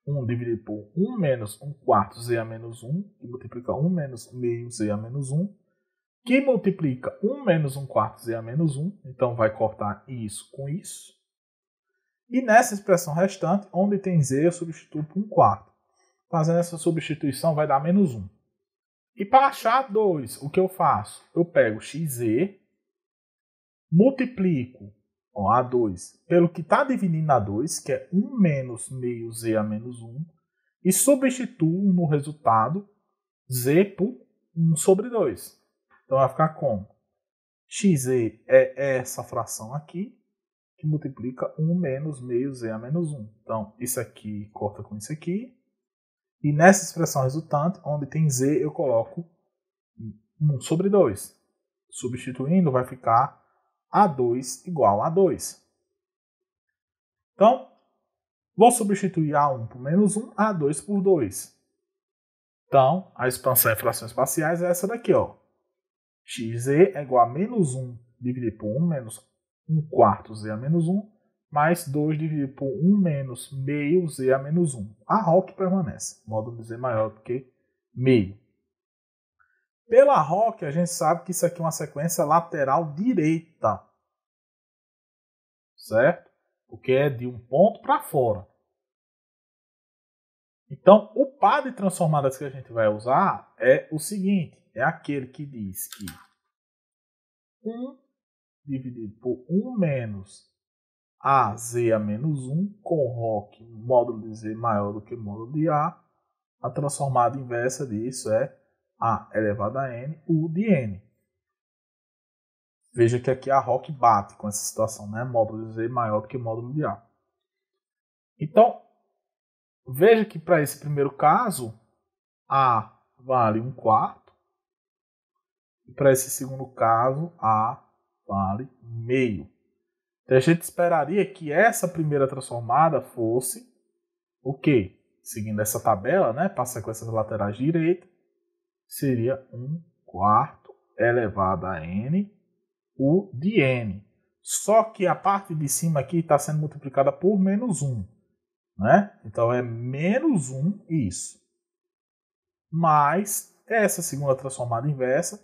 A: 1 dividido por 1 menos 1 quarto z a menos 1, que multiplica 1 menos meio z a menos 1, que multiplica 1 menos 1 quarto z a menos 1, então vai cortar isso com isso. E nessa expressão restante, onde tem z, eu substituo por 1 quarto. Fazendo essa substituição vai dar menos 1. E para achar 2, o que eu faço? Eu pego xz, multiplico Ó, A2, pelo que está dividindo A2, que é 1 menos meio Z a menos 1, e substituo no resultado Z por 1 sobre 2. Então vai ficar como? XZ é essa fração aqui, que multiplica 1 menos meio Z a menos 1. Então isso aqui corta com isso aqui, e nessa expressão resultante, onde tem z, eu coloco 1 sobre 2. Substituindo, vai ficar a2 igual a 2. Então, vou substituir A1 por menos 1, A2 por 2. Então, a expansão em frações parciais é essa daqui, ó. xz é igual a menos 1 dividido por 1 menos 1 quarto z a menos 1, mais 2 dividido por 1 menos meio z a menos 1. A ROC permanece, módulo de z maior do que meio. Pela ROC, a gente sabe que isso aqui é uma sequência lateral direita. Certo? Porque é de um ponto para fora. Então, o par de transformadas que a gente vai usar é o seguinte: é aquele que diz que 1 dividido por 1 menos a z a menos 1 com ROC módulo de z maior do que módulo de a. A transformada inversa disso é a elevado a N, U de N. Veja que aqui a ROC bate com essa situação, né? Módulo Z maior que o módulo de A. Então, veja que para esse primeiro caso, A vale 1 quarto. E para esse segundo caso, A vale meio. Então, a gente esperaria que essa primeira transformada fosse o quê? Seguindo essa tabela, né? Passa com essas laterais direita seria 1 quarto elevado a n, u de n. Só que a parte de cima aqui está sendo multiplicada por menos 1. Né? Então é menos 1 isso. Mais essa segunda transformada inversa,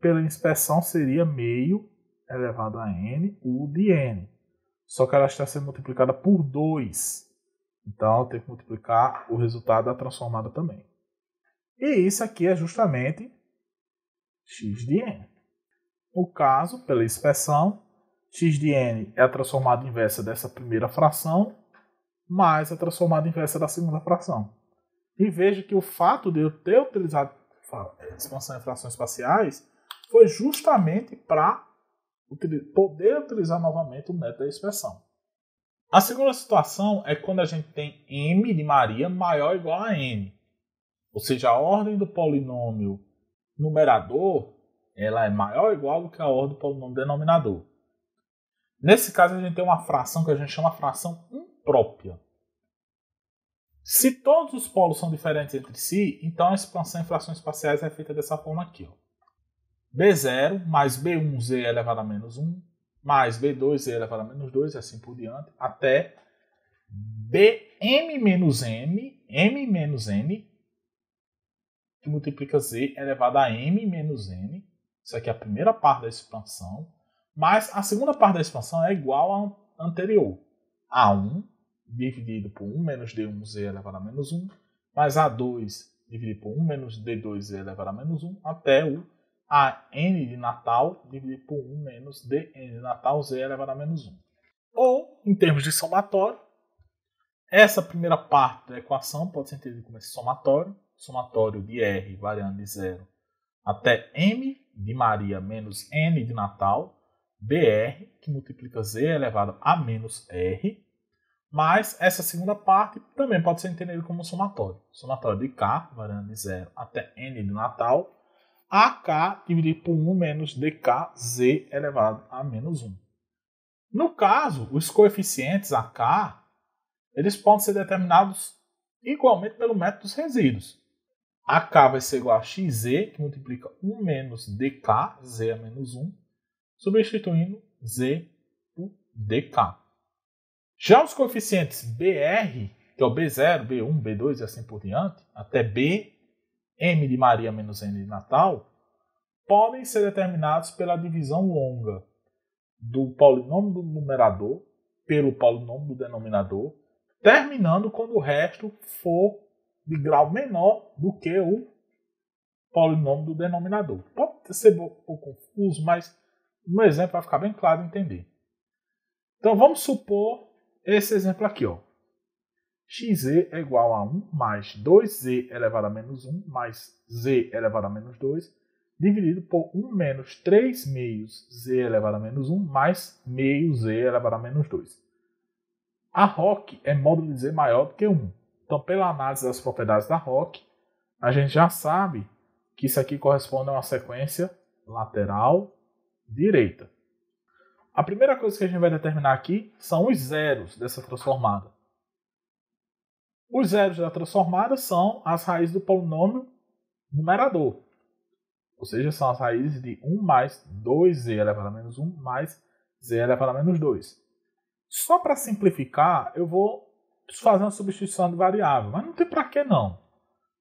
A: pela inspeção seria meio elevado a n, u de n. Só que ela está sendo multiplicada por 2. Então tem que multiplicar o resultado da transformada também. E isso aqui é justamente x de n. No caso, pela expressão, x de n é a transformada inversa dessa primeira fração mais a transformada inversa da segunda fração. E veja que o fato de eu ter utilizado a expansão em frações espaciais foi justamente para poder utilizar novamente o método da expressão. A segunda situação é quando a gente tem m de Maria maior ou igual a n. Ou seja, a ordem do polinômio numerador ela é maior ou igual do que a ordem do polinômio denominador. Nesse caso, a gente tem uma fração que a gente chama fração imprópria. Se todos os polos são diferentes entre si, então a expansão em frações espaciais é feita dessa forma aqui. Ó. B0 mais B1z elevado a menos 1, mais B2z elevado a menos 2, e assim por diante, até Bm menos m, m menos n que multiplica z elevado a m menos n. Isso aqui é a primeira parte da expansão. Mas a segunda parte da expansão é igual à anterior. A1 dividido por 1 menos d1z elevado a menos 1, mais a2 dividido por 1 menos d2z elevado a menos 1, até o An de Natal dividido por 1 menos dn de Natal z elevado a menos 1. Ou, em termos de somatório, essa primeira parte da equação pode ser entendida como esse somatório, somatório de R variando de zero até M de Maria menos N de Natal, BR, que multiplica Z elevado a menos R, mas essa segunda parte também pode ser entendida como somatório. Somatório de K, variando de zero até N de Natal, AK dividido por 1 menos DK, Z elevado a menos 1. No caso, os coeficientes AK, eles podem ser determinados igualmente pelo método dos resíduos. AK vai ser igual a XZ, que multiplica 1 menos DK, Z a menos 1, substituindo Z por DK. Já os coeficientes BR, que é o B0, B1, B2 e assim por diante, até B, M de Maria menos N de Natal, podem ser determinados pela divisão longa do polinômio do numerador pelo polinômio do denominador, terminando quando o resto for de grau menor do que o polinômio do denominador. Pode ser um pouco confuso, mas no exemplo vai ficar bem claro entender. Então vamos supor esse exemplo aqui, ó. xz é igual a 1 mais 2z elevado a menos 1 mais z elevado a menos 2 dividido por 1 menos 3 meios z elevado a menos 1 mais meio z elevado a menos 2. A ROC é módulo de z maior do que 1. Então, pela análise das propriedades da ROC, a gente já sabe que isso aqui corresponde a uma sequência lateral direita. A primeira coisa que a gente vai determinar aqui são os zeros dessa transformada. Os zeros da transformada são as raízes do polinômio numerador. Ou seja, são as raízes de 1 mais 2z elevado a menos 1 mais z elevado a menos 2. Só para simplificar, eu vou fazer uma substituição de variável, mas não tem para que não.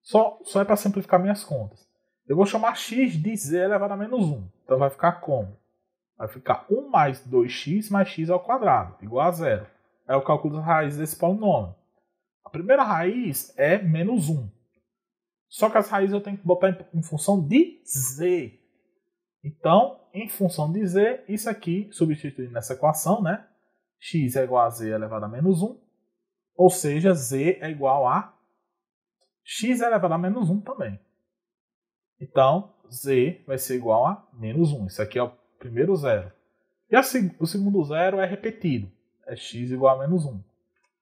A: Só, só é para simplificar minhas contas. Eu vou chamar x de z elevado a menos 1. Então vai ficar como? Vai ficar 1 mais 2x mais x ao quadrado, igual a zero. É o cálculo das raízes desse polinômio. A primeira raiz é menos 1. Só que as raízes eu tenho que botar em, em função de z. Então, em função de z, isso aqui, substituindo nessa equação, né? x é igual a z elevado a menos 1 ou seja, z é igual a x elevado a menos 1 também. Então, z vai ser igual a menos 1. Isso aqui é o primeiro zero. E a, o segundo zero é repetido. É x igual a menos 1.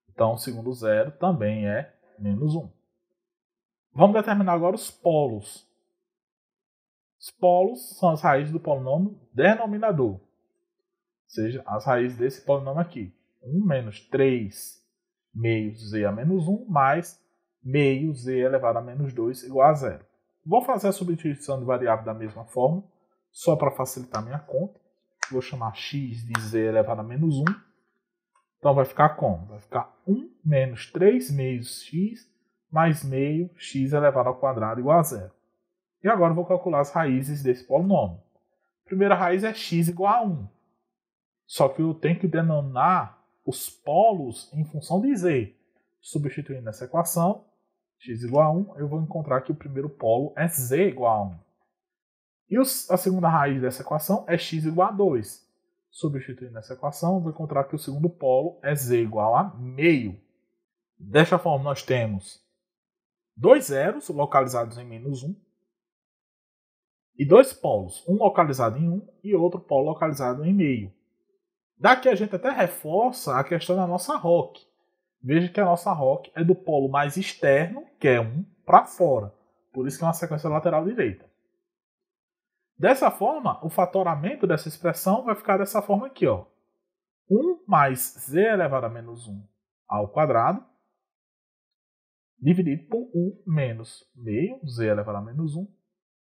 A: Então, o segundo zero também é menos 1. Vamos determinar agora os polos. Os polos são as raízes do polinômio denominador. Ou seja, as raízes desse polinômio aqui. 1 menos 3 meio z a menos 1 mais meio z elevado a menos 2 igual a zero. Vou fazer a substituição de variável da mesma forma, só para facilitar minha conta. Vou chamar x de z elevado a menos 1. Então vai ficar como? Vai ficar 1 menos 3 meios x mais meio x elevado ao quadrado igual a zero. E agora vou calcular as raízes desse polinômio. A primeira raiz é x igual a 1. Só que eu tenho que denominar os polos em função de z. Substituindo nessa equação, x igual a 1, eu vou encontrar que o primeiro polo é z igual a 1. E os, a segunda raiz dessa equação é x igual a 2. Substituindo nessa equação, eu vou encontrar que o segundo polo é z igual a meio. Desta forma, nós temos dois zeros localizados em menos 1 e dois polos, um localizado em 1 e outro polo localizado em meio. Daqui a gente até reforça a questão da nossa rock. Veja que a nossa rock é do polo mais externo, que é um para fora. Por isso que é uma sequência lateral direita. Dessa forma, o fatoramento dessa expressão vai ficar dessa forma aqui, ó. 1 mais z elevado a menos 1 ao quadrado, dividido por 1 menos meio, z elevado a menos 1,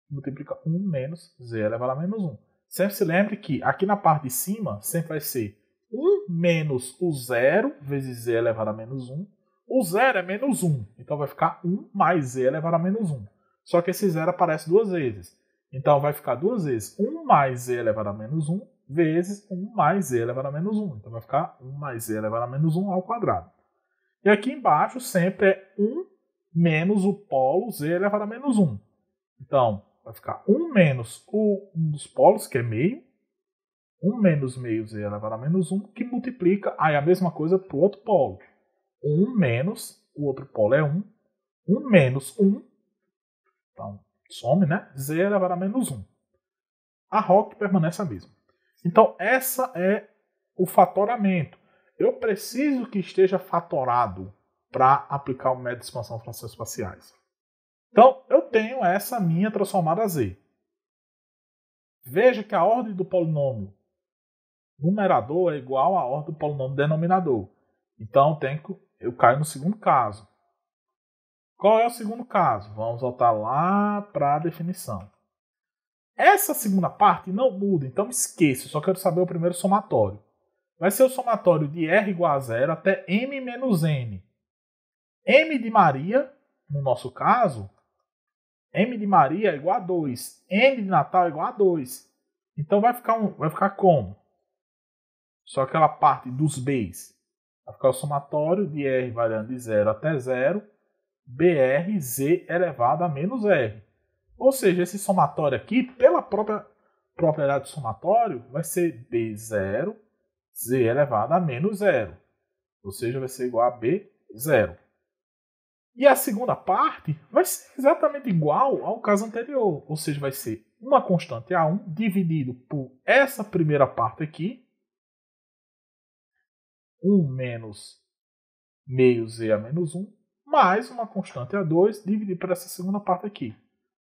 A: multiplica 1 menos z elevado a menos 1. Sempre se lembre que aqui na parte de cima sempre vai ser 1 menos o zero vezes z elevado a menos 1. O zero é menos 1, então vai ficar 1 mais z elevado a menos 1. Só que esse zero aparece duas vezes. Então vai ficar duas vezes 1 mais z elevado a menos 1 vezes 1 mais z elevado a menos 1. Então vai ficar 1 mais z elevado a menos 1 ao quadrado. E aqui embaixo sempre é 1 menos o polo z elevado a menos 1. Então, vai ficar 1 menos o, um dos polos, que é meio. 1 menos meio z elevado a menos 1, que multiplica aí a mesma coisa para o outro polo. 1 menos, o outro polo é 1. 1 menos 1, então some, né? z elevado a menos 1. A ROC permanece a mesma. Então, essa é o fatoramento. Eu preciso que esteja fatorado para aplicar o método de expansão frações espaciais. Então, tenho essa minha transformada Z. Veja que a ordem do polinômio numerador é igual à ordem do polinômio denominador. Então tem que eu caio no segundo caso. Qual é o segundo caso? Vamos voltar lá para a definição. Essa segunda parte não muda, então esqueça, só quero saber o primeiro somatório. Vai ser o somatório de R igual a zero até M menos N. M de Maria, no nosso caso, M de Maria é igual a 2. N de Natal é igual a 2. Então vai ficar, um, vai ficar como? Só aquela parte dos Bs. Vai ficar o somatório de R variando de 0 até 0, BR, elevado a menos R. Ou seja, esse somatório aqui, pela própria propriedade do somatório, vai ser B0, Z elevado a menos 0. Ou seja, vai ser igual a B0. E a segunda parte vai ser exatamente igual ao caso anterior, ou seja, vai ser uma constante A1 dividido por essa primeira parte aqui, 1 menos meio z a menos 1, mais uma constante A2 dividido por essa segunda parte aqui,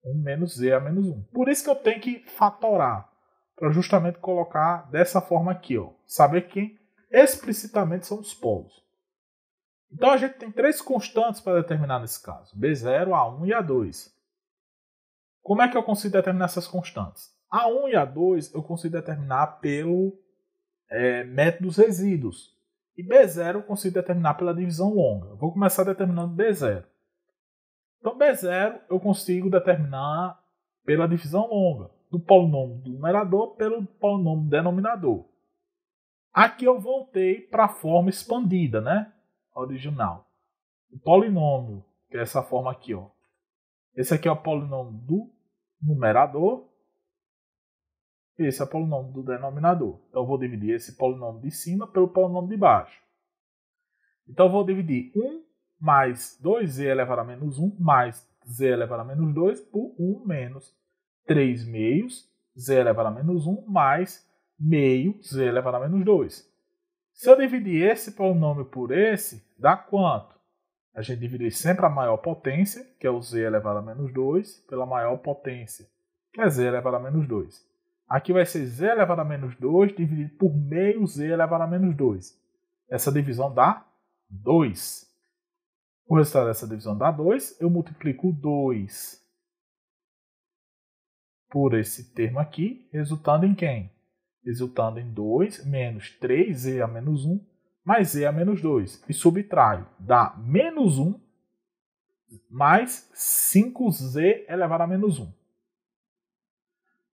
A: 1 menos z a menos 1. Por isso que eu tenho que fatorar, para justamente colocar dessa forma aqui, ó, saber quem? explicitamente são os polos. Então a gente tem três constantes para determinar nesse caso: B0, A1 e A2. Como é que eu consigo determinar essas constantes? A1 e A2 eu consigo determinar pelo é, método dos resíduos. E B0 eu consigo determinar pela divisão longa. Eu vou começar determinando B0. Então B0 eu consigo determinar pela divisão longa do polinômio do numerador pelo polinômio do denominador. Aqui eu voltei para a forma expandida, né? original. O polinômio, que é essa forma aqui, ó. Esse aqui é o polinômio do numerador. Esse é o polinômio do denominador. Então, eu vou dividir esse polinômio de cima pelo polinômio de baixo. Então, eu vou dividir 1 mais 2z elevado a menos 1 mais z elevado a menos 2 por 1 menos 3 meios z elevado a menos 1 mais meio z elevado a menos 2. Se eu dividir esse pelo por esse, dá quanto? A gente divide sempre a maior potência, que é o z elevado a menos 2, pela maior potência, que é z elevado a menos 2. Aqui vai ser z elevado a menos 2 dividido por meio z elevado a menos 2. Essa divisão dá 2. O resultado dessa divisão dá 2. Eu multiplico 2 por esse termo aqui, resultando em quem? resultando em 2 menos 3z a menos 1 mais z a menos 2. E subtraio, dá menos 1 mais 5z elevado a menos 1.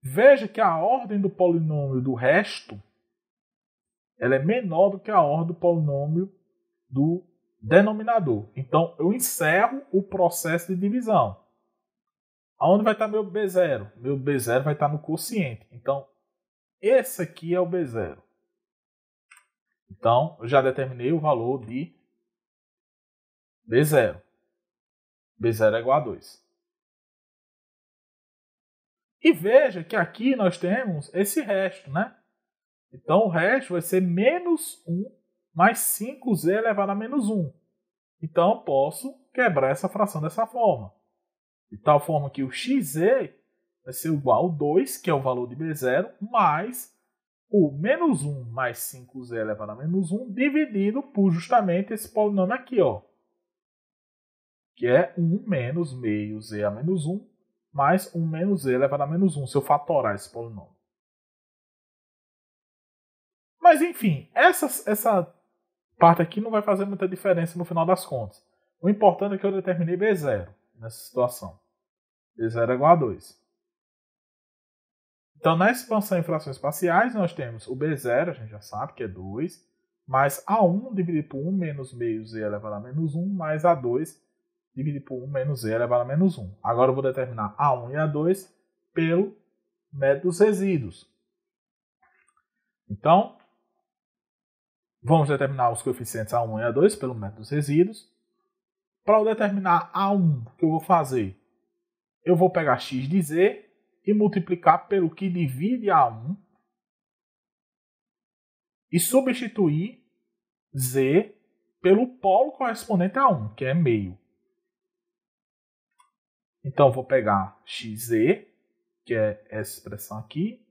A: Veja que a ordem do polinômio do resto ela é menor do que a ordem do polinômio do denominador. Então, eu encerro o processo de divisão. Onde vai estar meu B0? Meu B0 vai estar no quociente. Então, esse aqui é o B0. Então, eu já determinei o valor de B0. B0 é igual a 2. E veja que aqui nós temos esse resto, né? Então, o resto vai ser menos 1 mais 5z elevado a menos 1. Então, eu posso quebrar essa fração dessa forma. De tal forma que o xz vai ser igual a 2, que é o valor de B0, mais o menos 1 mais 5z elevado a menos 1, dividido por justamente esse polinômio aqui, ó, que é 1 menos meio z a menos 1, mais 1 menos z elevado a menos 1, se eu fatorar esse polinômio. Mas, enfim, essa, essa parte aqui não vai fazer muita diferença no final das contas. O importante é que eu determinei B0 nessa situação. B0 é igual a 2. Então, na expansão em frações espaciais, nós temos o B0, a gente já sabe que é 2, mais A1 dividido por 1 menos meio z elevado a menos 1, mais A2 dividido por 1 menos z elevado a menos 1. Agora eu vou determinar A1 e A2 pelo método dos resíduos. Então, vamos determinar os coeficientes A1 e A2 pelo método dos resíduos. Para eu determinar A1, o que eu vou fazer? Eu vou pegar x de z e multiplicar pelo que divide a 1 e substituir z pelo polo correspondente a 1, que é meio. Então, vou pegar xz, que é essa expressão aqui,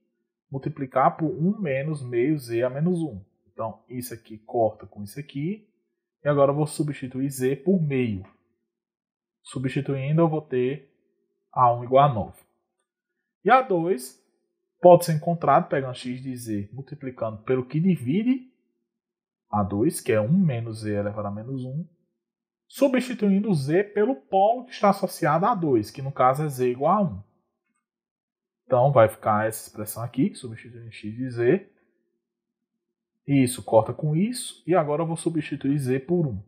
A: multiplicar por 1 menos meio z a menos 1. Então, isso aqui corta com isso aqui. E agora eu vou substituir z por meio. Substituindo, eu vou ter a1 igual a 9. E a 2 pode ser encontrado pegando x de z multiplicando pelo que divide a 2, que é 1 menos z elevado a menos 1, substituindo z pelo polo que está associado a 2, que no caso é z igual a 1. Então vai ficar essa expressão aqui, substituindo x de z. Isso, corta com isso, e agora eu vou substituir z por 1.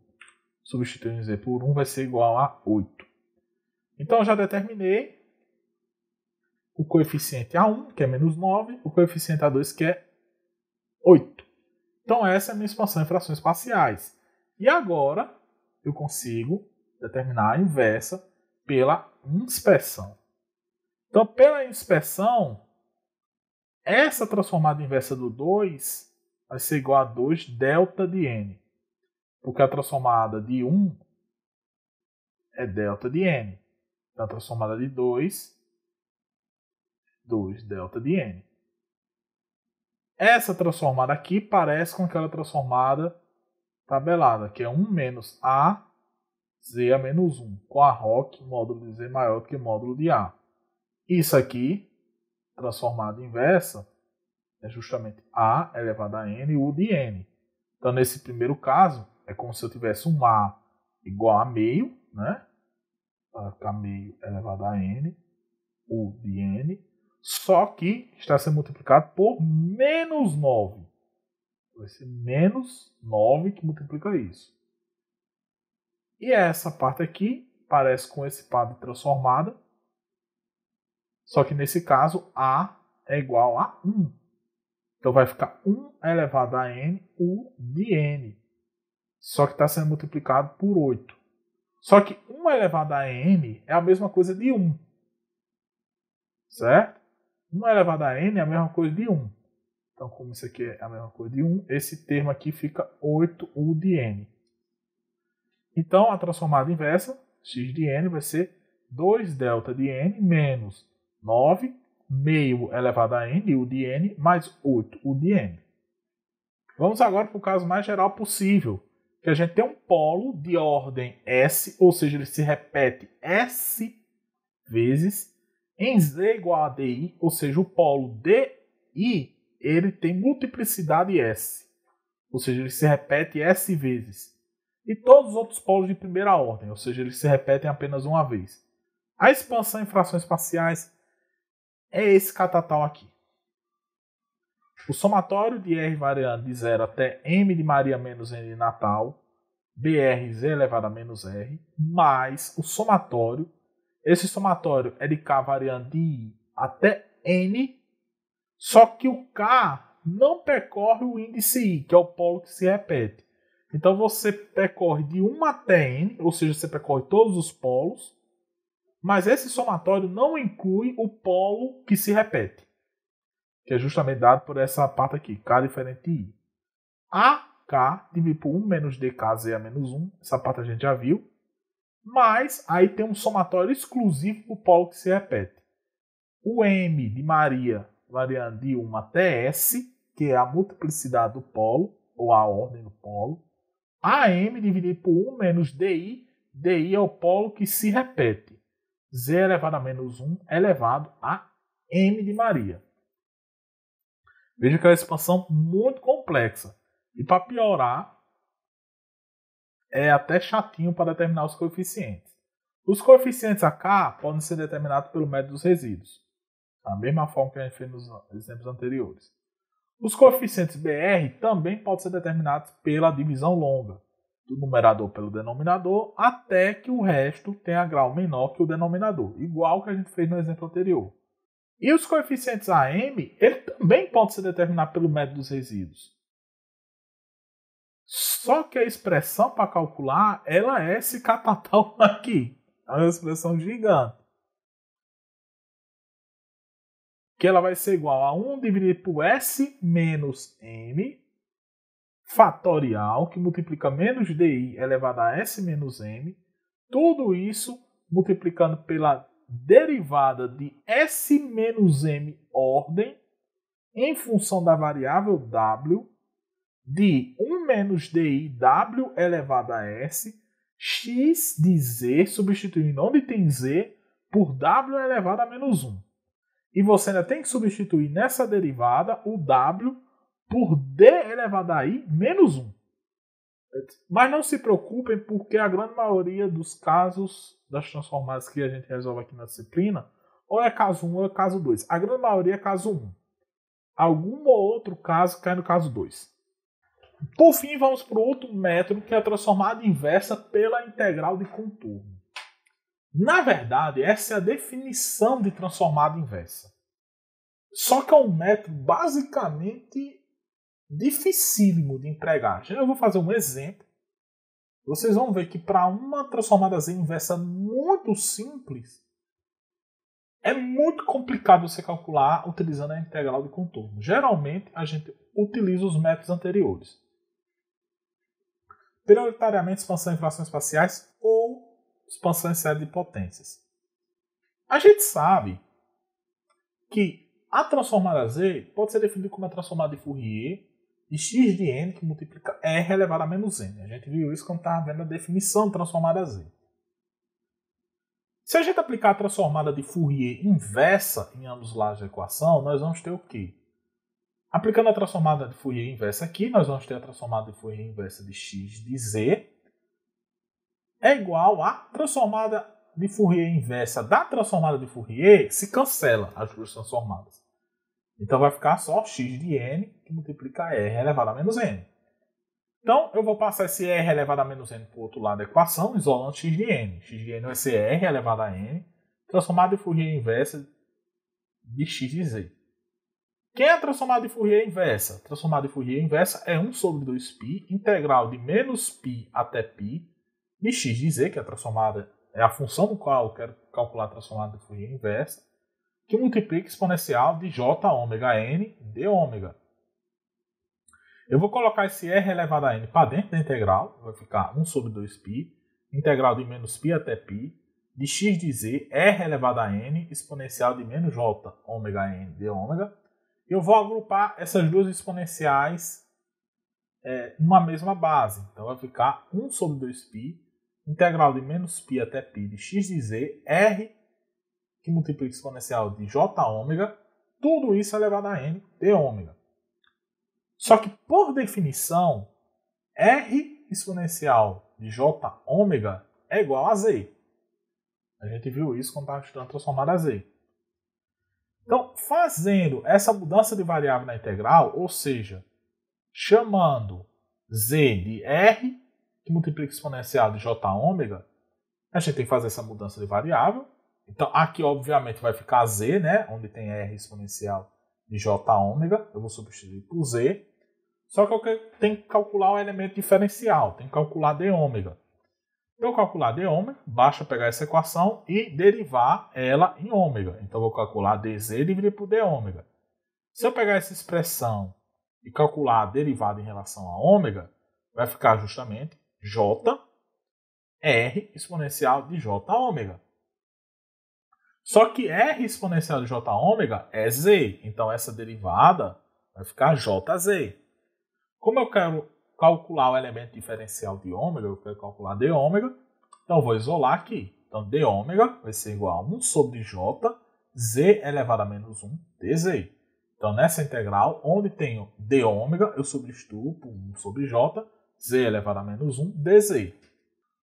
A: Substituindo z por 1 vai ser igual a 8. Então eu já determinei o coeficiente A1, que é menos 9, o coeficiente A2, que é 8. Então, essa é a minha expansão em frações parciais. E agora, eu consigo determinar a inversa pela inspeção. Então, pela inspeção, essa transformada inversa do 2 vai ser igual a 2 delta de n. Porque a transformada de 1 é delta de n. Então, a transformada de 2 2 delta de n. Essa transformada aqui parece com aquela transformada tabelada, que é 1 menos A, Z a menos 1, com a ROC, módulo de Z maior do que módulo de A. Isso aqui, transformada inversa, é justamente A elevado a N e U de N. Então, nesse primeiro caso, é como se eu tivesse um A igual a meio, né? Vai ficar meio elevado a N, U de N, só que está sendo multiplicado por menos 9. Vai ser menos 9 que multiplica isso. E essa parte aqui parece com esse par transformado. Só que nesse caso, A é igual a 1. Então vai ficar 1 elevado a n, U de n. Só que está sendo multiplicado por 8. Só que 1 elevado a n é a mesma coisa de 1. Certo? 1 elevado é a n é a mesma coisa de 1. Então, como isso aqui é a mesma coisa de 1, esse termo aqui fica 8u de n. Então, a transformada inversa, x de n, vai ser 2 delta de n menos 9 meio elevado a n, u de n, mais 8 u de n. Vamos agora para o caso mais geral possível, que a gente tem um polo de ordem S, ou seja, ele se repete S vezes em Z igual a DI, ou seja, o polo DI, ele tem multiplicidade S. Ou seja, ele se repete S vezes. E todos os outros polos de primeira ordem, ou seja, eles se repetem apenas uma vez. A expansão em frações parciais é esse catatal aqui. O somatório de R variando de zero até M de Maria menos N de Natal, BR Z elevado a menos R, mais o somatório esse somatório é de K variando de I até N, só que o K não percorre o índice I, que é o polo que se repete. Então você percorre de 1 até N, ou seja, você percorre todos os polos, mas esse somatório não inclui o polo que se repete, que é justamente dado por essa parte aqui, K diferente de I. AK dividido por 1 menos DKZ a menos 1, essa parte a gente já viu. Mas aí tem um somatório exclusivo para o polo que se repete. O M de Maria variando de 1 até S, que é a multiplicidade do polo, ou a ordem do polo. A M dividido por 1 menos DI, DI é o polo que se repete. Z elevado a menos 1 elevado a M de Maria. Veja que é uma expansão muito complexa. E para piorar, é até chatinho para determinar os coeficientes. Os coeficientes AK K podem ser determinados pelo método dos resíduos, da mesma forma que a gente fez nos exemplos anteriores. Os coeficientes BR também podem ser determinados pela divisão longa, do numerador pelo denominador, até que o resto tenha grau menor que o denominador, igual que a gente fez no exemplo anterior. E os coeficientes AM, ele também pode ser determinado pelo método dos resíduos, só que a expressão para calcular, ela é esse catatal [laughs] aqui. É uma expressão gigante. Que ela vai ser igual a 1 dividido por S menos M fatorial, que multiplica menos DI elevado a S menos M. Tudo isso multiplicando pela derivada de S menos M ordem em função da variável W de 1 menos DI W elevado a S, X de Z, substituindo onde tem Z, por W elevado a menos 1. E você ainda tem que substituir nessa derivada o W por D elevado a I menos 1. Mas não se preocupem, porque a grande maioria dos casos das transformadas que a gente resolve aqui na disciplina, ou é caso 1 ou é caso 2. A grande maioria é caso 1. Algum ou outro caso cai no caso 2. Por fim, vamos para o outro método, que é a transformada inversa pela integral de contorno. Na verdade, essa é a definição de transformada inversa. Só que é um método basicamente dificílimo de empregar. Eu vou fazer um exemplo. Vocês vão ver que para uma transformada inversa muito simples, é muito complicado você calcular utilizando a integral de contorno. Geralmente, a gente utiliza os métodos anteriores prioritariamente expansão em frações espaciais ou expansão em série de potências. A gente sabe que a transformada Z pode ser definida como a transformada de Fourier de x de n, que multiplica r elevado a menos n. A gente viu isso quando estava vendo a definição de transformada Z. Se a gente aplicar a transformada de Fourier inversa em ambos os lados da equação, nós vamos ter o quê? Aplicando a transformada de Fourier inversa aqui, nós vamos ter a transformada de Fourier inversa de x de z é igual à transformada de Fourier inversa da transformada de Fourier, se cancela as duas transformadas. Então vai ficar só x de n que multiplica r elevado a menos n. Então eu vou passar esse r elevado a menos n para o outro lado da equação, isolando x de n. x de n vai ser r elevado a n, transformada de Fourier inversa de x de z. Quem é transformado em Fourier inversa? Transformado em Fourier inversa é 1 sobre 2π, integral de menos π até π, de x de z, que é transformada, é a função no qual eu quero calcular a transformada de Fourier inversa, que multiplica exponencial de j ômega n d ômega. Eu vou colocar esse r elevado a n para dentro da integral, vai ficar 1 sobre 2π, integral de menos π até π, de x de z, r elevado a n, exponencial de menos j ômega n d ômega, eu vou agrupar essas duas exponenciais é, numa mesma base. Então vai ficar 1 sobre 2π, integral de menos π até π de x de z, r, que multiplica exponencial de j ômega, tudo isso é elevado a n de ômega. Só que, por definição, r exponencial de j ômega é igual a z. A gente viu isso quando estava estudando transformada a z. Então, fazendo essa mudança de variável na integral, ou seja, chamando z de r, que multiplica exponencial de j ômega, a gente tem que fazer essa mudança de variável. Então, aqui, obviamente, vai ficar z, né? Onde tem r exponencial de j ômega, eu vou substituir por z. Só que eu tenho que calcular o elemento diferencial, tenho que calcular d ômega eu calcular de ômega, basta pegar essa equação e derivar ela em ômega. Então, vou calcular dz dividido por d ômega. Se eu pegar essa expressão e calcular a derivada em relação a ômega, vai ficar justamente j r exponencial de j ômega. Só que r exponencial de j ômega é z, então essa derivada vai ficar jz. Como eu quero calcular o elemento diferencial de ômega, eu quero calcular d ômega, então vou isolar aqui. Então d ômega vai ser igual a 1 sobre j, z elevado a menos 1, dz. Então nessa integral, onde tenho d ômega, eu substituo por 1 sobre j, z elevado a menos 1, dz.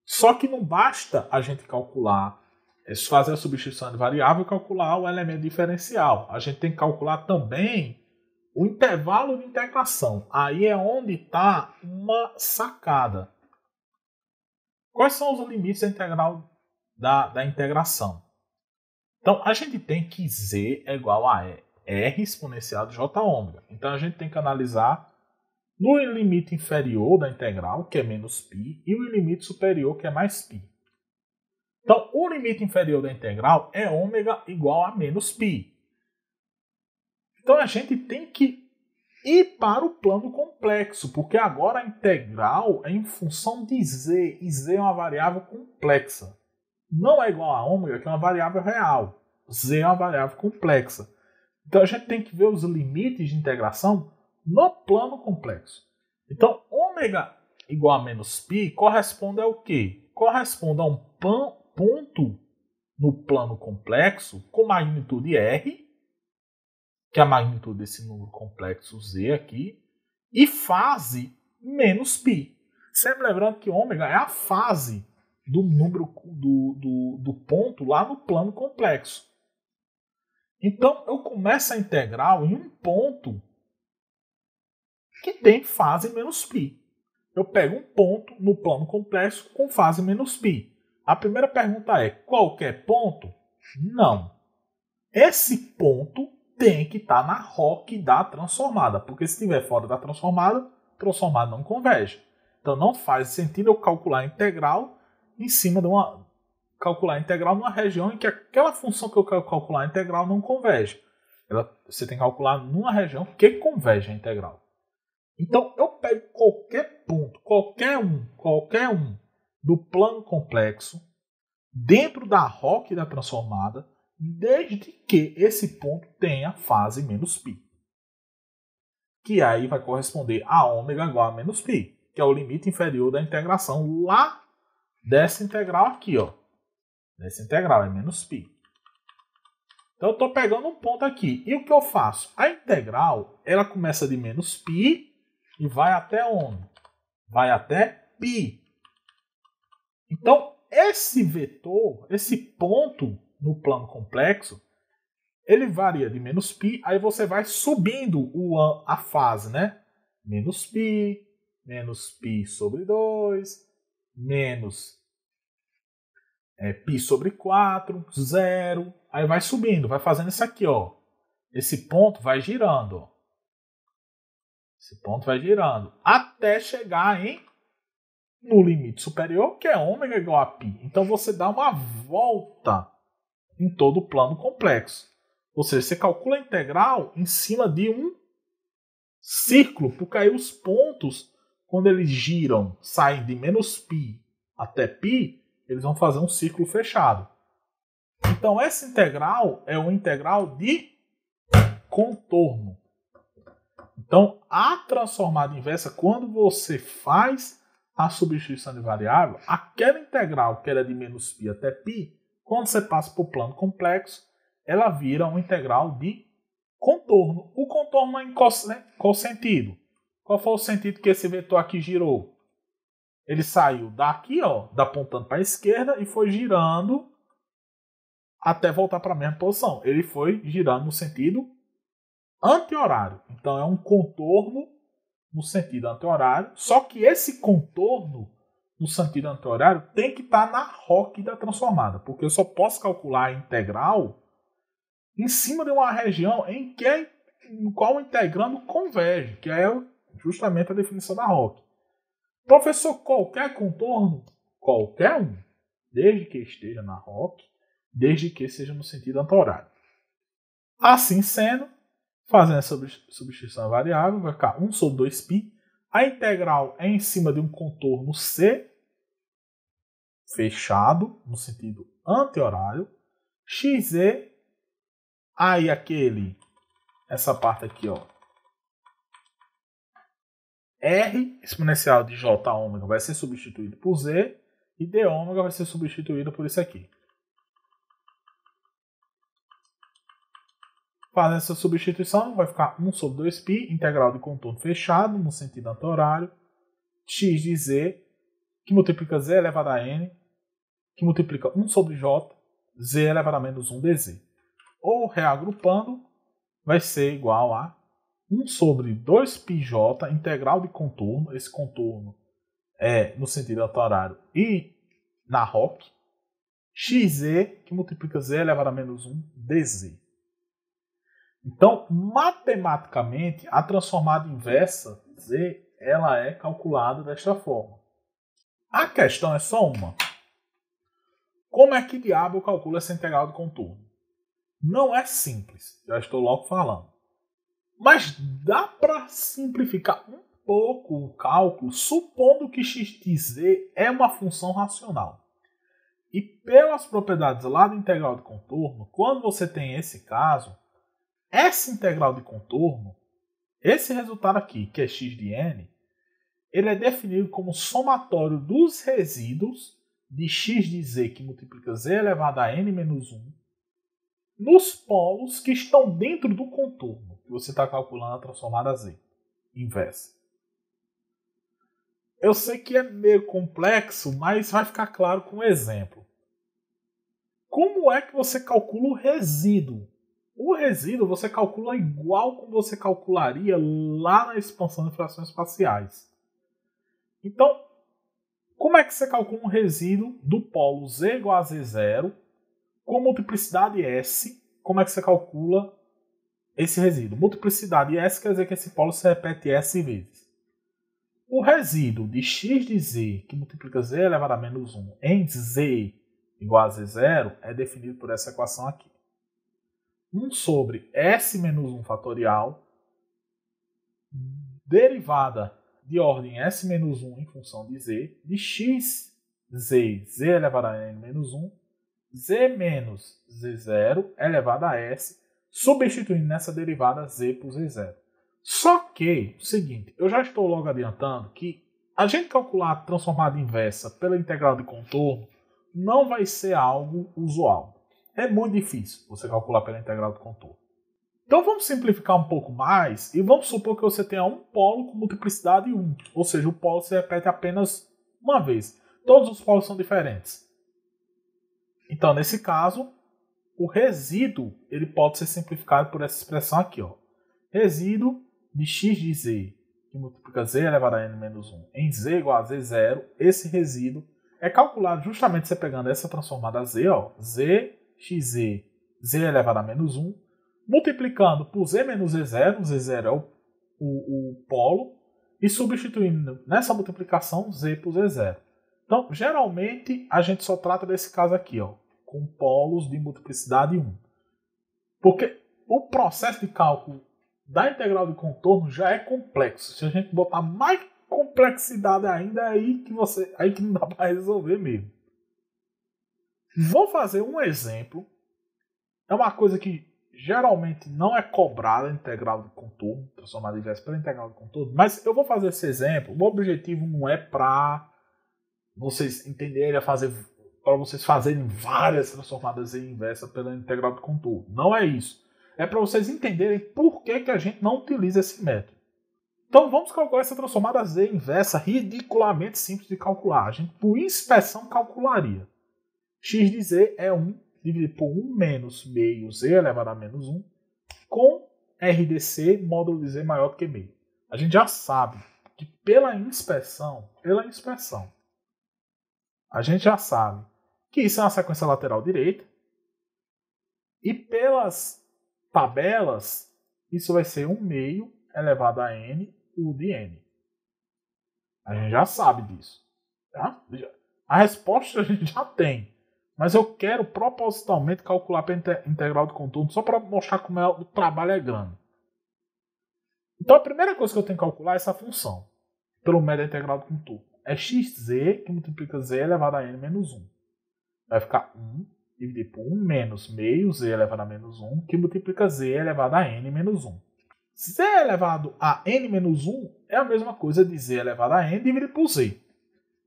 A: Só que não basta a gente calcular, é, fazer a substituição de variável e calcular o elemento diferencial. A gente tem que calcular também o intervalo de integração. Aí é onde está uma sacada. Quais são os limites da integral da, da integração? Então, a gente tem que Z é igual a R exponencial de J ômega. Então, a gente tem que analisar no limite inferior da integral, que é menos π, e o limite superior, que é mais π. Então, o limite inferior da integral é ômega igual a menos π. Então a gente tem que ir para o plano complexo, porque agora a integral é em função de z, e z é uma variável complexa. Não é igual a ômega, que é uma variável real. z é uma variável complexa. Então a gente tem que ver os limites de integração no plano complexo. Então, ômega igual a menos π corresponde ao quê? Corresponde a um ponto no plano complexo com magnitude r que é a magnitude desse número complexo Z aqui, e fase menos π. Sempre lembrando que ômega é a fase do número do, do, do ponto lá no plano complexo. Então eu começo a integral em um ponto que tem fase menos π. Eu pego um ponto no plano complexo com fase menos π. A primeira pergunta é: qualquer ponto? Não. Esse ponto tem que estar tá na ROC da transformada, porque se estiver fora da transformada, transformada não converge. Então não faz sentido eu calcular a integral em cima de uma calcular a integral numa região em que aquela função que eu quero calcular a integral não converge. Ela, você tem que calcular numa região que converge a integral. Então eu pego qualquer ponto, qualquer um, qualquer um do plano complexo dentro da ROC da transformada desde que esse ponto tenha fase menos π. Que aí vai corresponder a ω igual a menos π, que é o limite inferior da integração lá dessa integral aqui, ó. Dessa integral é menos π. Então eu estou pegando um ponto aqui. E o que eu faço? A integral, ela começa de menos π e vai até onde? Vai até π. Então, esse vetor, esse ponto no plano complexo, ele varia de menos π, aí você vai subindo o, a fase, né? Menos π, menos π sobre 2, menos é, π sobre 4, zero. Aí vai subindo, vai fazendo isso aqui, ó. Esse ponto vai girando, Esse ponto vai girando até chegar em no limite superior, que é ômega igual a π. Então você dá uma volta em todo o plano complexo. Ou seja, você calcula a integral em cima de um círculo, porque aí os pontos, quando eles giram, saem de menos π até π, eles vão fazer um círculo fechado. Então, essa integral é uma integral de contorno. Então, a transformada inversa, quando você faz a substituição de variável, aquela integral que era de menos π até π, quando você passa para o plano complexo, ela vira um integral de contorno. O contorno é em né? qual, qual sentido? Qual foi o sentido que esse vetor aqui girou? Ele saiu daqui, ó, da apontando para a esquerda e foi girando até voltar para a mesma posição. Ele foi girando no sentido anti-horário. Então é um contorno no sentido anti-horário, só que esse contorno no sentido anti-horário tem que estar tá na ROC da transformada, porque eu só posso calcular a integral em cima de uma região em que em é qual o integrando converge, que é justamente a definição da ROC. Professor, qualquer contorno, qualquer um, desde que esteja na ROC, desde que seja no sentido anti-horário. Assim sendo, fazendo a substituição variável, vai ficar 1 sobre 2π a integral é em cima de um contorno C, fechado, no sentido anti-horário. XZ, aí aquele, essa parte aqui, ó. R exponencial de J ômega vai ser substituído por Z e D ômega vai ser substituído por isso aqui. Faz essa substituição, vai ficar 1 sobre 2π, integral de contorno fechado, no sentido anti-horário, x de z, que multiplica z elevado a n, que multiplica 1 sobre j, z elevado a menos 1 dz. Ou, reagrupando, vai ser igual a 1 sobre 2πj, integral de contorno, esse contorno é no sentido anti-horário e na ROC, xz, que multiplica z elevado a menos 1 dz. Então, matematicamente, a transformada inversa, Z, ela é calculada desta forma. A questão é só uma. Como é que diabo eu calculo essa integral de contorno? Não é simples, já estou logo falando. Mas dá para simplificar um pouco o cálculo, supondo que x z é uma função racional. E pelas propriedades lá do integral de contorno, quando você tem esse caso, essa integral de contorno, esse resultado aqui, que é x de n, ele é definido como somatório dos resíduos de x de z que multiplica z elevado a n menos 1 nos polos que estão dentro do contorno que você está calculando a transformada z inversa. Eu sei que é meio complexo, mas vai ficar claro com um exemplo. Como é que você calcula o resíduo o resíduo você calcula igual como você calcularia lá na expansão de frações espaciais. Então, como é que você calcula um resíduo do polo Z igual a z zero com multiplicidade S? Como é que você calcula esse resíduo? Multiplicidade S quer dizer que esse polo se repete S vezes. O resíduo de x de z, que multiplica z elevado a menos 1, em z igual a z zero é definido por essa equação aqui. 1 sobre S menos 1 fatorial derivada de ordem S menos 1 em função de Z de x z, z elevado a n menos 1, z menos z0 elevado a s, substituindo nessa derivada z por z0. Só que, o seguinte, eu já estou logo adiantando que a gente calcular a transformada inversa pela integral de contorno não vai ser algo usual. É muito difícil você calcular pela integral do contorno. Então vamos simplificar um pouco mais e vamos supor que você tenha um polo com multiplicidade 1, ou seja, o polo se repete apenas uma vez. Todos os polos são diferentes. Então, nesse caso, o resíduo ele pode ser simplificado por essa expressão aqui. Ó. Resíduo de x de z, que multiplica z elevado a n menos 1, em z igual a z zero. esse resíduo é calculado justamente você pegando essa transformada z, ó, z xz z elevado a menos 1, multiplicando por z menos z0, z0 é o, o, o polo, e substituindo nessa multiplicação z por z0. Então, geralmente, a gente só trata desse caso aqui, ó, com polos de multiplicidade 1. Porque o processo de cálculo da integral de contorno já é complexo. Se a gente botar mais complexidade ainda, é aí que você, aí que não dá para resolver mesmo. Vou fazer um exemplo. É uma coisa que geralmente não é cobrada integral de contorno, transformada então, inversa para integral de contorno, mas eu vou fazer esse exemplo. O objetivo não é para vocês entenderem a é fazer para vocês fazerem várias transformadas em inversa pela integral de contorno. Não é isso. É para vocês entenderem por que, que a gente não utiliza esse método. Então vamos calcular essa transformada Z inversa ridiculamente simples de calcular. A gente, por inspeção, calcularia x de z é 1 dividido por 1 menos meio z elevado a menos 1 com RDC módulo de z maior do que meio. A gente já sabe que pela inspeção, pela inspeção, a gente já sabe que isso é uma sequência lateral direita e pelas tabelas, isso vai ser 1 meio elevado a n, u de n. A gente já sabe disso. Tá? A resposta a gente já tem. Mas eu quero propositalmente calcular para integral de contorno só para mostrar como é, o trabalho é grande. Então a primeira coisa que eu tenho que calcular é essa função, pelo médio integral de contorno. É xz que multiplica z elevado a n menos 1. Vai ficar 1 dividido por 1 menos meio z elevado a menos 1, que multiplica z elevado a n menos 1. z elevado a n menos 1 é a mesma coisa de z elevado a n dividido por z.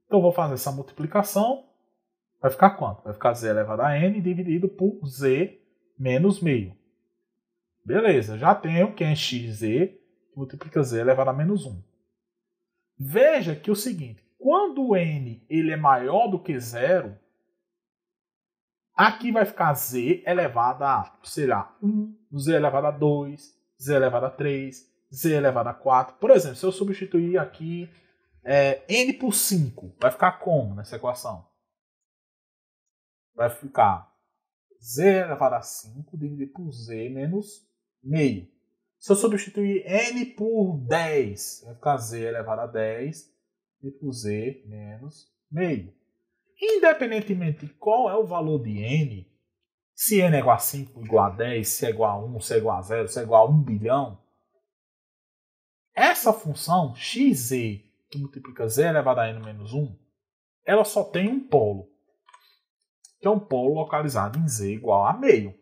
A: Então eu vou fazer essa multiplicação Vai ficar quanto? Vai ficar z elevado a n dividido por z menos meio. Beleza, já tenho que é xz multiplica z elevado a menos 1. Veja que é o seguinte, quando o n ele é maior do que zero, aqui vai ficar z elevado a, sei lá, 1, z elevado a 2, z elevado a 3, z elevado a 4. Por exemplo, se eu substituir aqui é, n por 5, vai ficar como nessa equação? vai ficar z elevado a 5 dividido por z menos meio. Se eu substituir n por 10, vai ficar z elevado a 10 dividido por z menos meio. Independentemente de qual é o valor de n, se n é igual a 5, igual a 10, se é igual a 1, se é igual a 0, se é igual a 1 bilhão, essa função xz, que multiplica z elevado a n menos 1, ela só tem um polo que é um polo localizado em z igual a meio.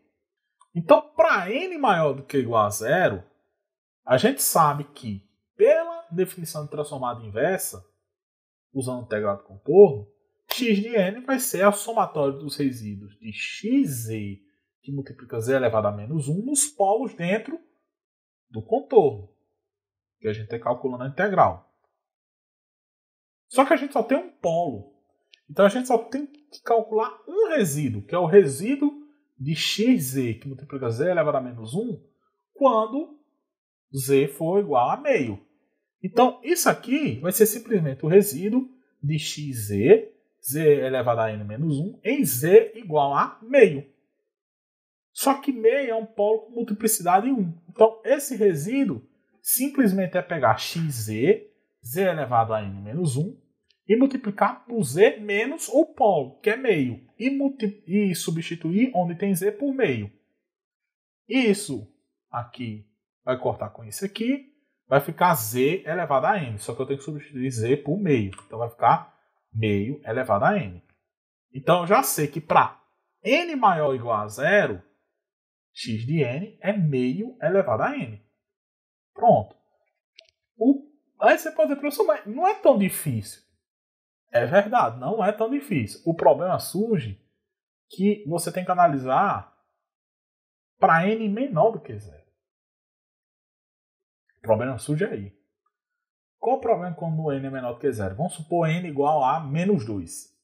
A: Então, para n maior do que igual a zero, a gente sabe que, pela definição de transformada inversa, usando o integrado contorno, x de n vai ser a somatória dos resíduos de xz, que multiplica z elevado a menos 1, nos polos dentro do contorno, que a gente está calculando a integral. Só que a gente só tem um polo então a gente só tem que calcular um resíduo, que é o resíduo de xz, que multiplica z elevado a menos 1, quando z for igual a meio. Então isso aqui vai ser simplesmente o resíduo de xz, z elevado a n menos 1, em z igual a meio. Só que meio é um polo com multiplicidade 1. Então esse resíduo simplesmente é pegar xz, z elevado a n menos 1, e multiplicar por z menos o polo, que é meio, e, e substituir onde tem z por meio. Isso aqui vai cortar com isso aqui, vai ficar z elevado a n, só que eu tenho que substituir z por meio, então vai ficar meio elevado a n. Então eu já sei que para n maior ou igual a zero, x de n é meio elevado a n. Pronto. O... Aí você pode dizer, professor, mas não é tão difícil. É verdade, não é tão difícil. O problema surge que você tem que analisar para n menor do que zero. O problema surge aí. Qual o problema quando n é menor do que zero? Vamos supor n igual a menos 2.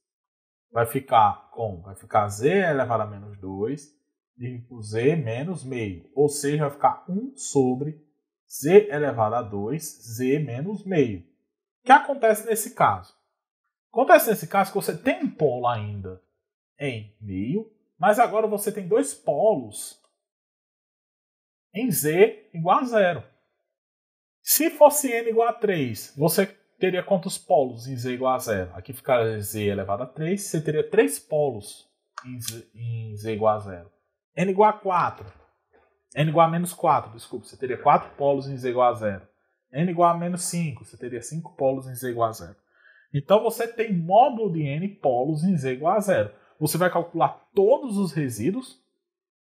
A: Vai ficar como? Vai ficar z elevado a menos 2 dividido por z menos meio. Ou seja, vai ficar 1 sobre z elevado a 2, z menos meio. O que acontece nesse caso? Acontece nesse caso que você tem um polo ainda em meio, mas agora você tem dois polos em Z igual a zero. Se fosse N igual a 3, você teria quantos polos em Z igual a zero? Aqui ficaria Z elevado a 3, você teria três polos em Z, em Z igual a zero. N igual a 4, N igual a menos 4, desculpa, você teria quatro polos em Z igual a zero. N igual a menos 5, você teria cinco polos em Z igual a zero. Então você tem módulo de N polos em Z igual a zero. Você vai calcular todos os resíduos?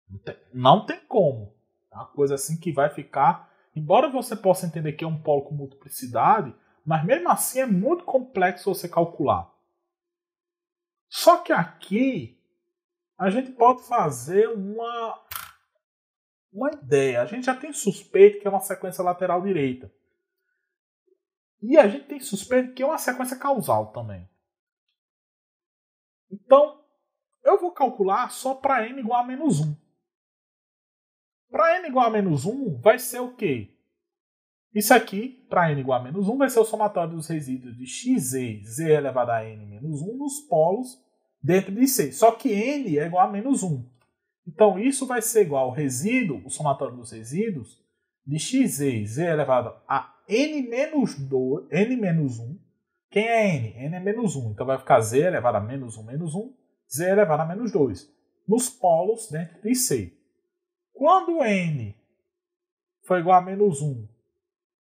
A: Não tem, não tem como. É uma coisa assim que vai ficar. Embora você possa entender que é um polo com multiplicidade, mas mesmo assim é muito complexo você calcular. Só que aqui a gente pode fazer uma, uma ideia. A gente já tem suspeito que é uma sequência lateral direita. E a gente tem suspeita que é uma sequência causal também. Então, eu vou calcular só para m igual a menos 1. Para m igual a menos 1, vai ser o quê? Isso aqui, para n igual a menos 1, vai ser o somatório dos resíduos de xz, z elevado a n menos 1, nos polos dentro de C. Só que n é igual a menos 1. Então, isso vai ser igual ao resíduo, o somatório dos resíduos, de xz, z elevado a N-2, N-1. Quem é N? N é menos 1. Então vai ficar Z elevado a menos 1 menos 1, Z elevado a menos 2. Nos polos dentro de C. Quando N foi igual a menos 1,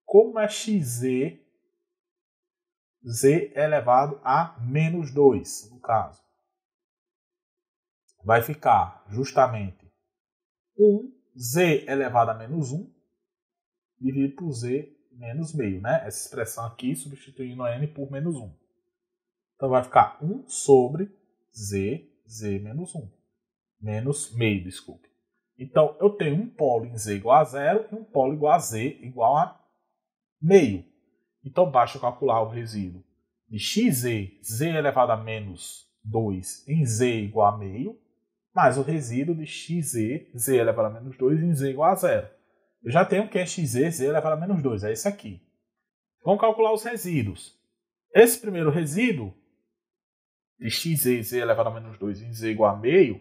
A: como é XZ? Z elevado a menos 2, no caso. Vai ficar justamente 1, Z elevado a menos 1, dividido por Z menos meio, né? Essa expressão aqui substituindo n por menos 1. Então vai ficar 1 sobre z, z menos 1. Menos meio, desculpe. Então eu tenho um polo em z igual a zero e um polo igual a z igual a meio. Então basta calcular o resíduo de xz, z elevado a menos 2 em z igual a meio, mais o resíduo de xz, z elevado a menos 2 em z igual a zero. Eu já tenho que é XZ, Z elevado a menos 2, é esse aqui. Vamos calcular os resíduos. Esse primeiro resíduo, de XZ, Z elevado a menos 2 em Z igual a meio,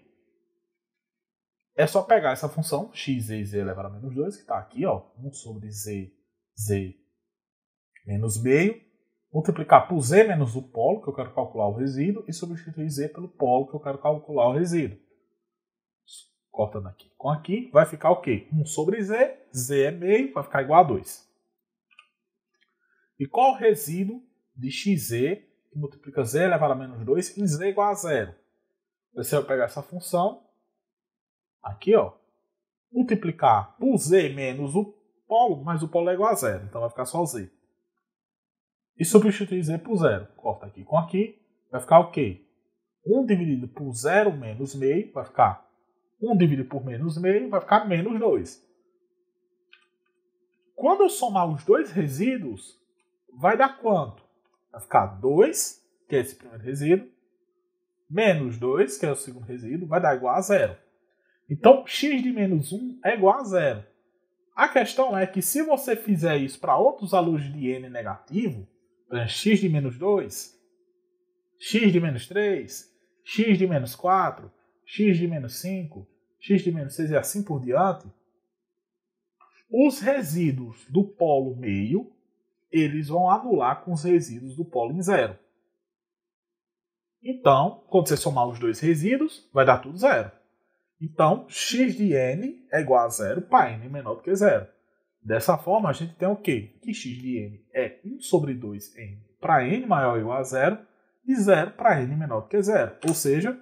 A: é só pegar essa função, XZ, Z elevado a menos 2, que está aqui, ó, 1 sobre Z, Z menos meio, multiplicar por Z menos o polo, que eu quero calcular o resíduo, e substituir Z pelo polo, que eu quero calcular o resíduo. Corta daqui com aqui, vai ficar o quê? 1 sobre z, z é meio, vai ficar igual a 2. E qual o resíduo de xz que multiplica z elevado a menos 2 em z igual a zero? Se eu pegar essa função, aqui, ó, multiplicar por z menos o polo, mas o polo é igual a zero, então vai ficar só z. E substituir z por zero. Corta aqui com aqui, vai ficar o quê? 1 dividido por 0 menos meio, vai ficar 1 dividido por menos meio vai ficar menos 2. Quando eu somar os dois resíduos, vai dar quanto? Vai ficar 2, que é esse primeiro resíduo, menos 2, que é o segundo resíduo, vai dar igual a zero. Então, x de menos 1 é igual a zero. A questão é que se você fizer isso para outros alunos de n negativo, por exemplo, x de menos 2, x de menos 3, x de menos 4, x de menos 5, x de menos 6 e é assim por diante, os resíduos do polo meio eles vão anular com os resíduos do polo em zero. Então, quando você somar os dois resíduos, vai dar tudo zero. Então, x de n é igual a zero para n né? menor do que zero. Dessa forma, a gente tem o quê? Que x de n é 1 sobre 2n para n maior ou igual a zero e zero para n menor do que zero. Ou seja,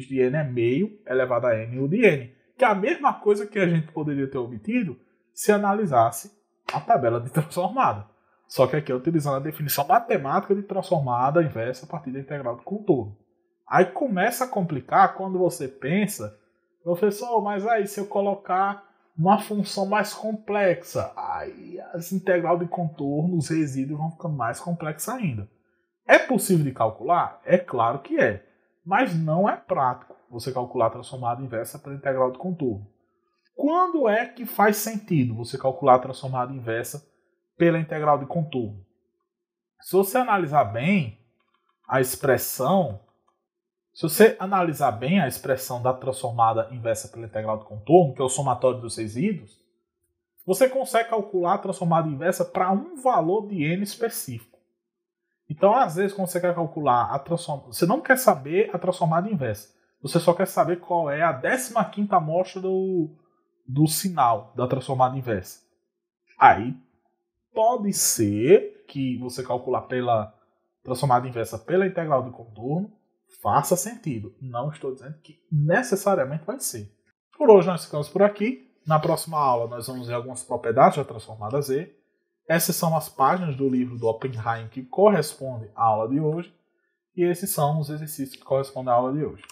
A: x de n é meio elevado a n u de n, que é a mesma coisa que a gente poderia ter obtido se analisasse a tabela de transformada. Só que aqui é utilizando a definição matemática de transformada inversa a partir da integral do contorno. Aí começa a complicar quando você pensa, professor, mas aí se eu colocar uma função mais complexa, aí as integral de contorno, os resíduos vão ficando mais complexos ainda. É possível de calcular? É claro que é mas não é prático você calcular a transformada inversa pela integral do contorno. Quando é que faz sentido você calcular a transformada inversa pela integral de contorno? Se você analisar bem a expressão, se você analisar bem a expressão da transformada inversa pela integral de contorno, que é o somatório dos resíduos, você consegue calcular a transformada inversa para um valor de n específico. Então, às vezes, quando você quer calcular a transformada, você não quer saber a transformada inversa. Você só quer saber qual é a 15 amostra do, do sinal da transformada inversa. Aí pode ser que você calcular pela transformada inversa pela integral do contorno faça sentido. Não estou dizendo que necessariamente vai ser. Por hoje nós ficamos por aqui. Na próxima aula nós vamos ver algumas propriedades da transformada Z essas são as páginas do livro do Oppenheim que correspondem à aula de hoje, e esses são os exercícios que correspondem à aula de hoje.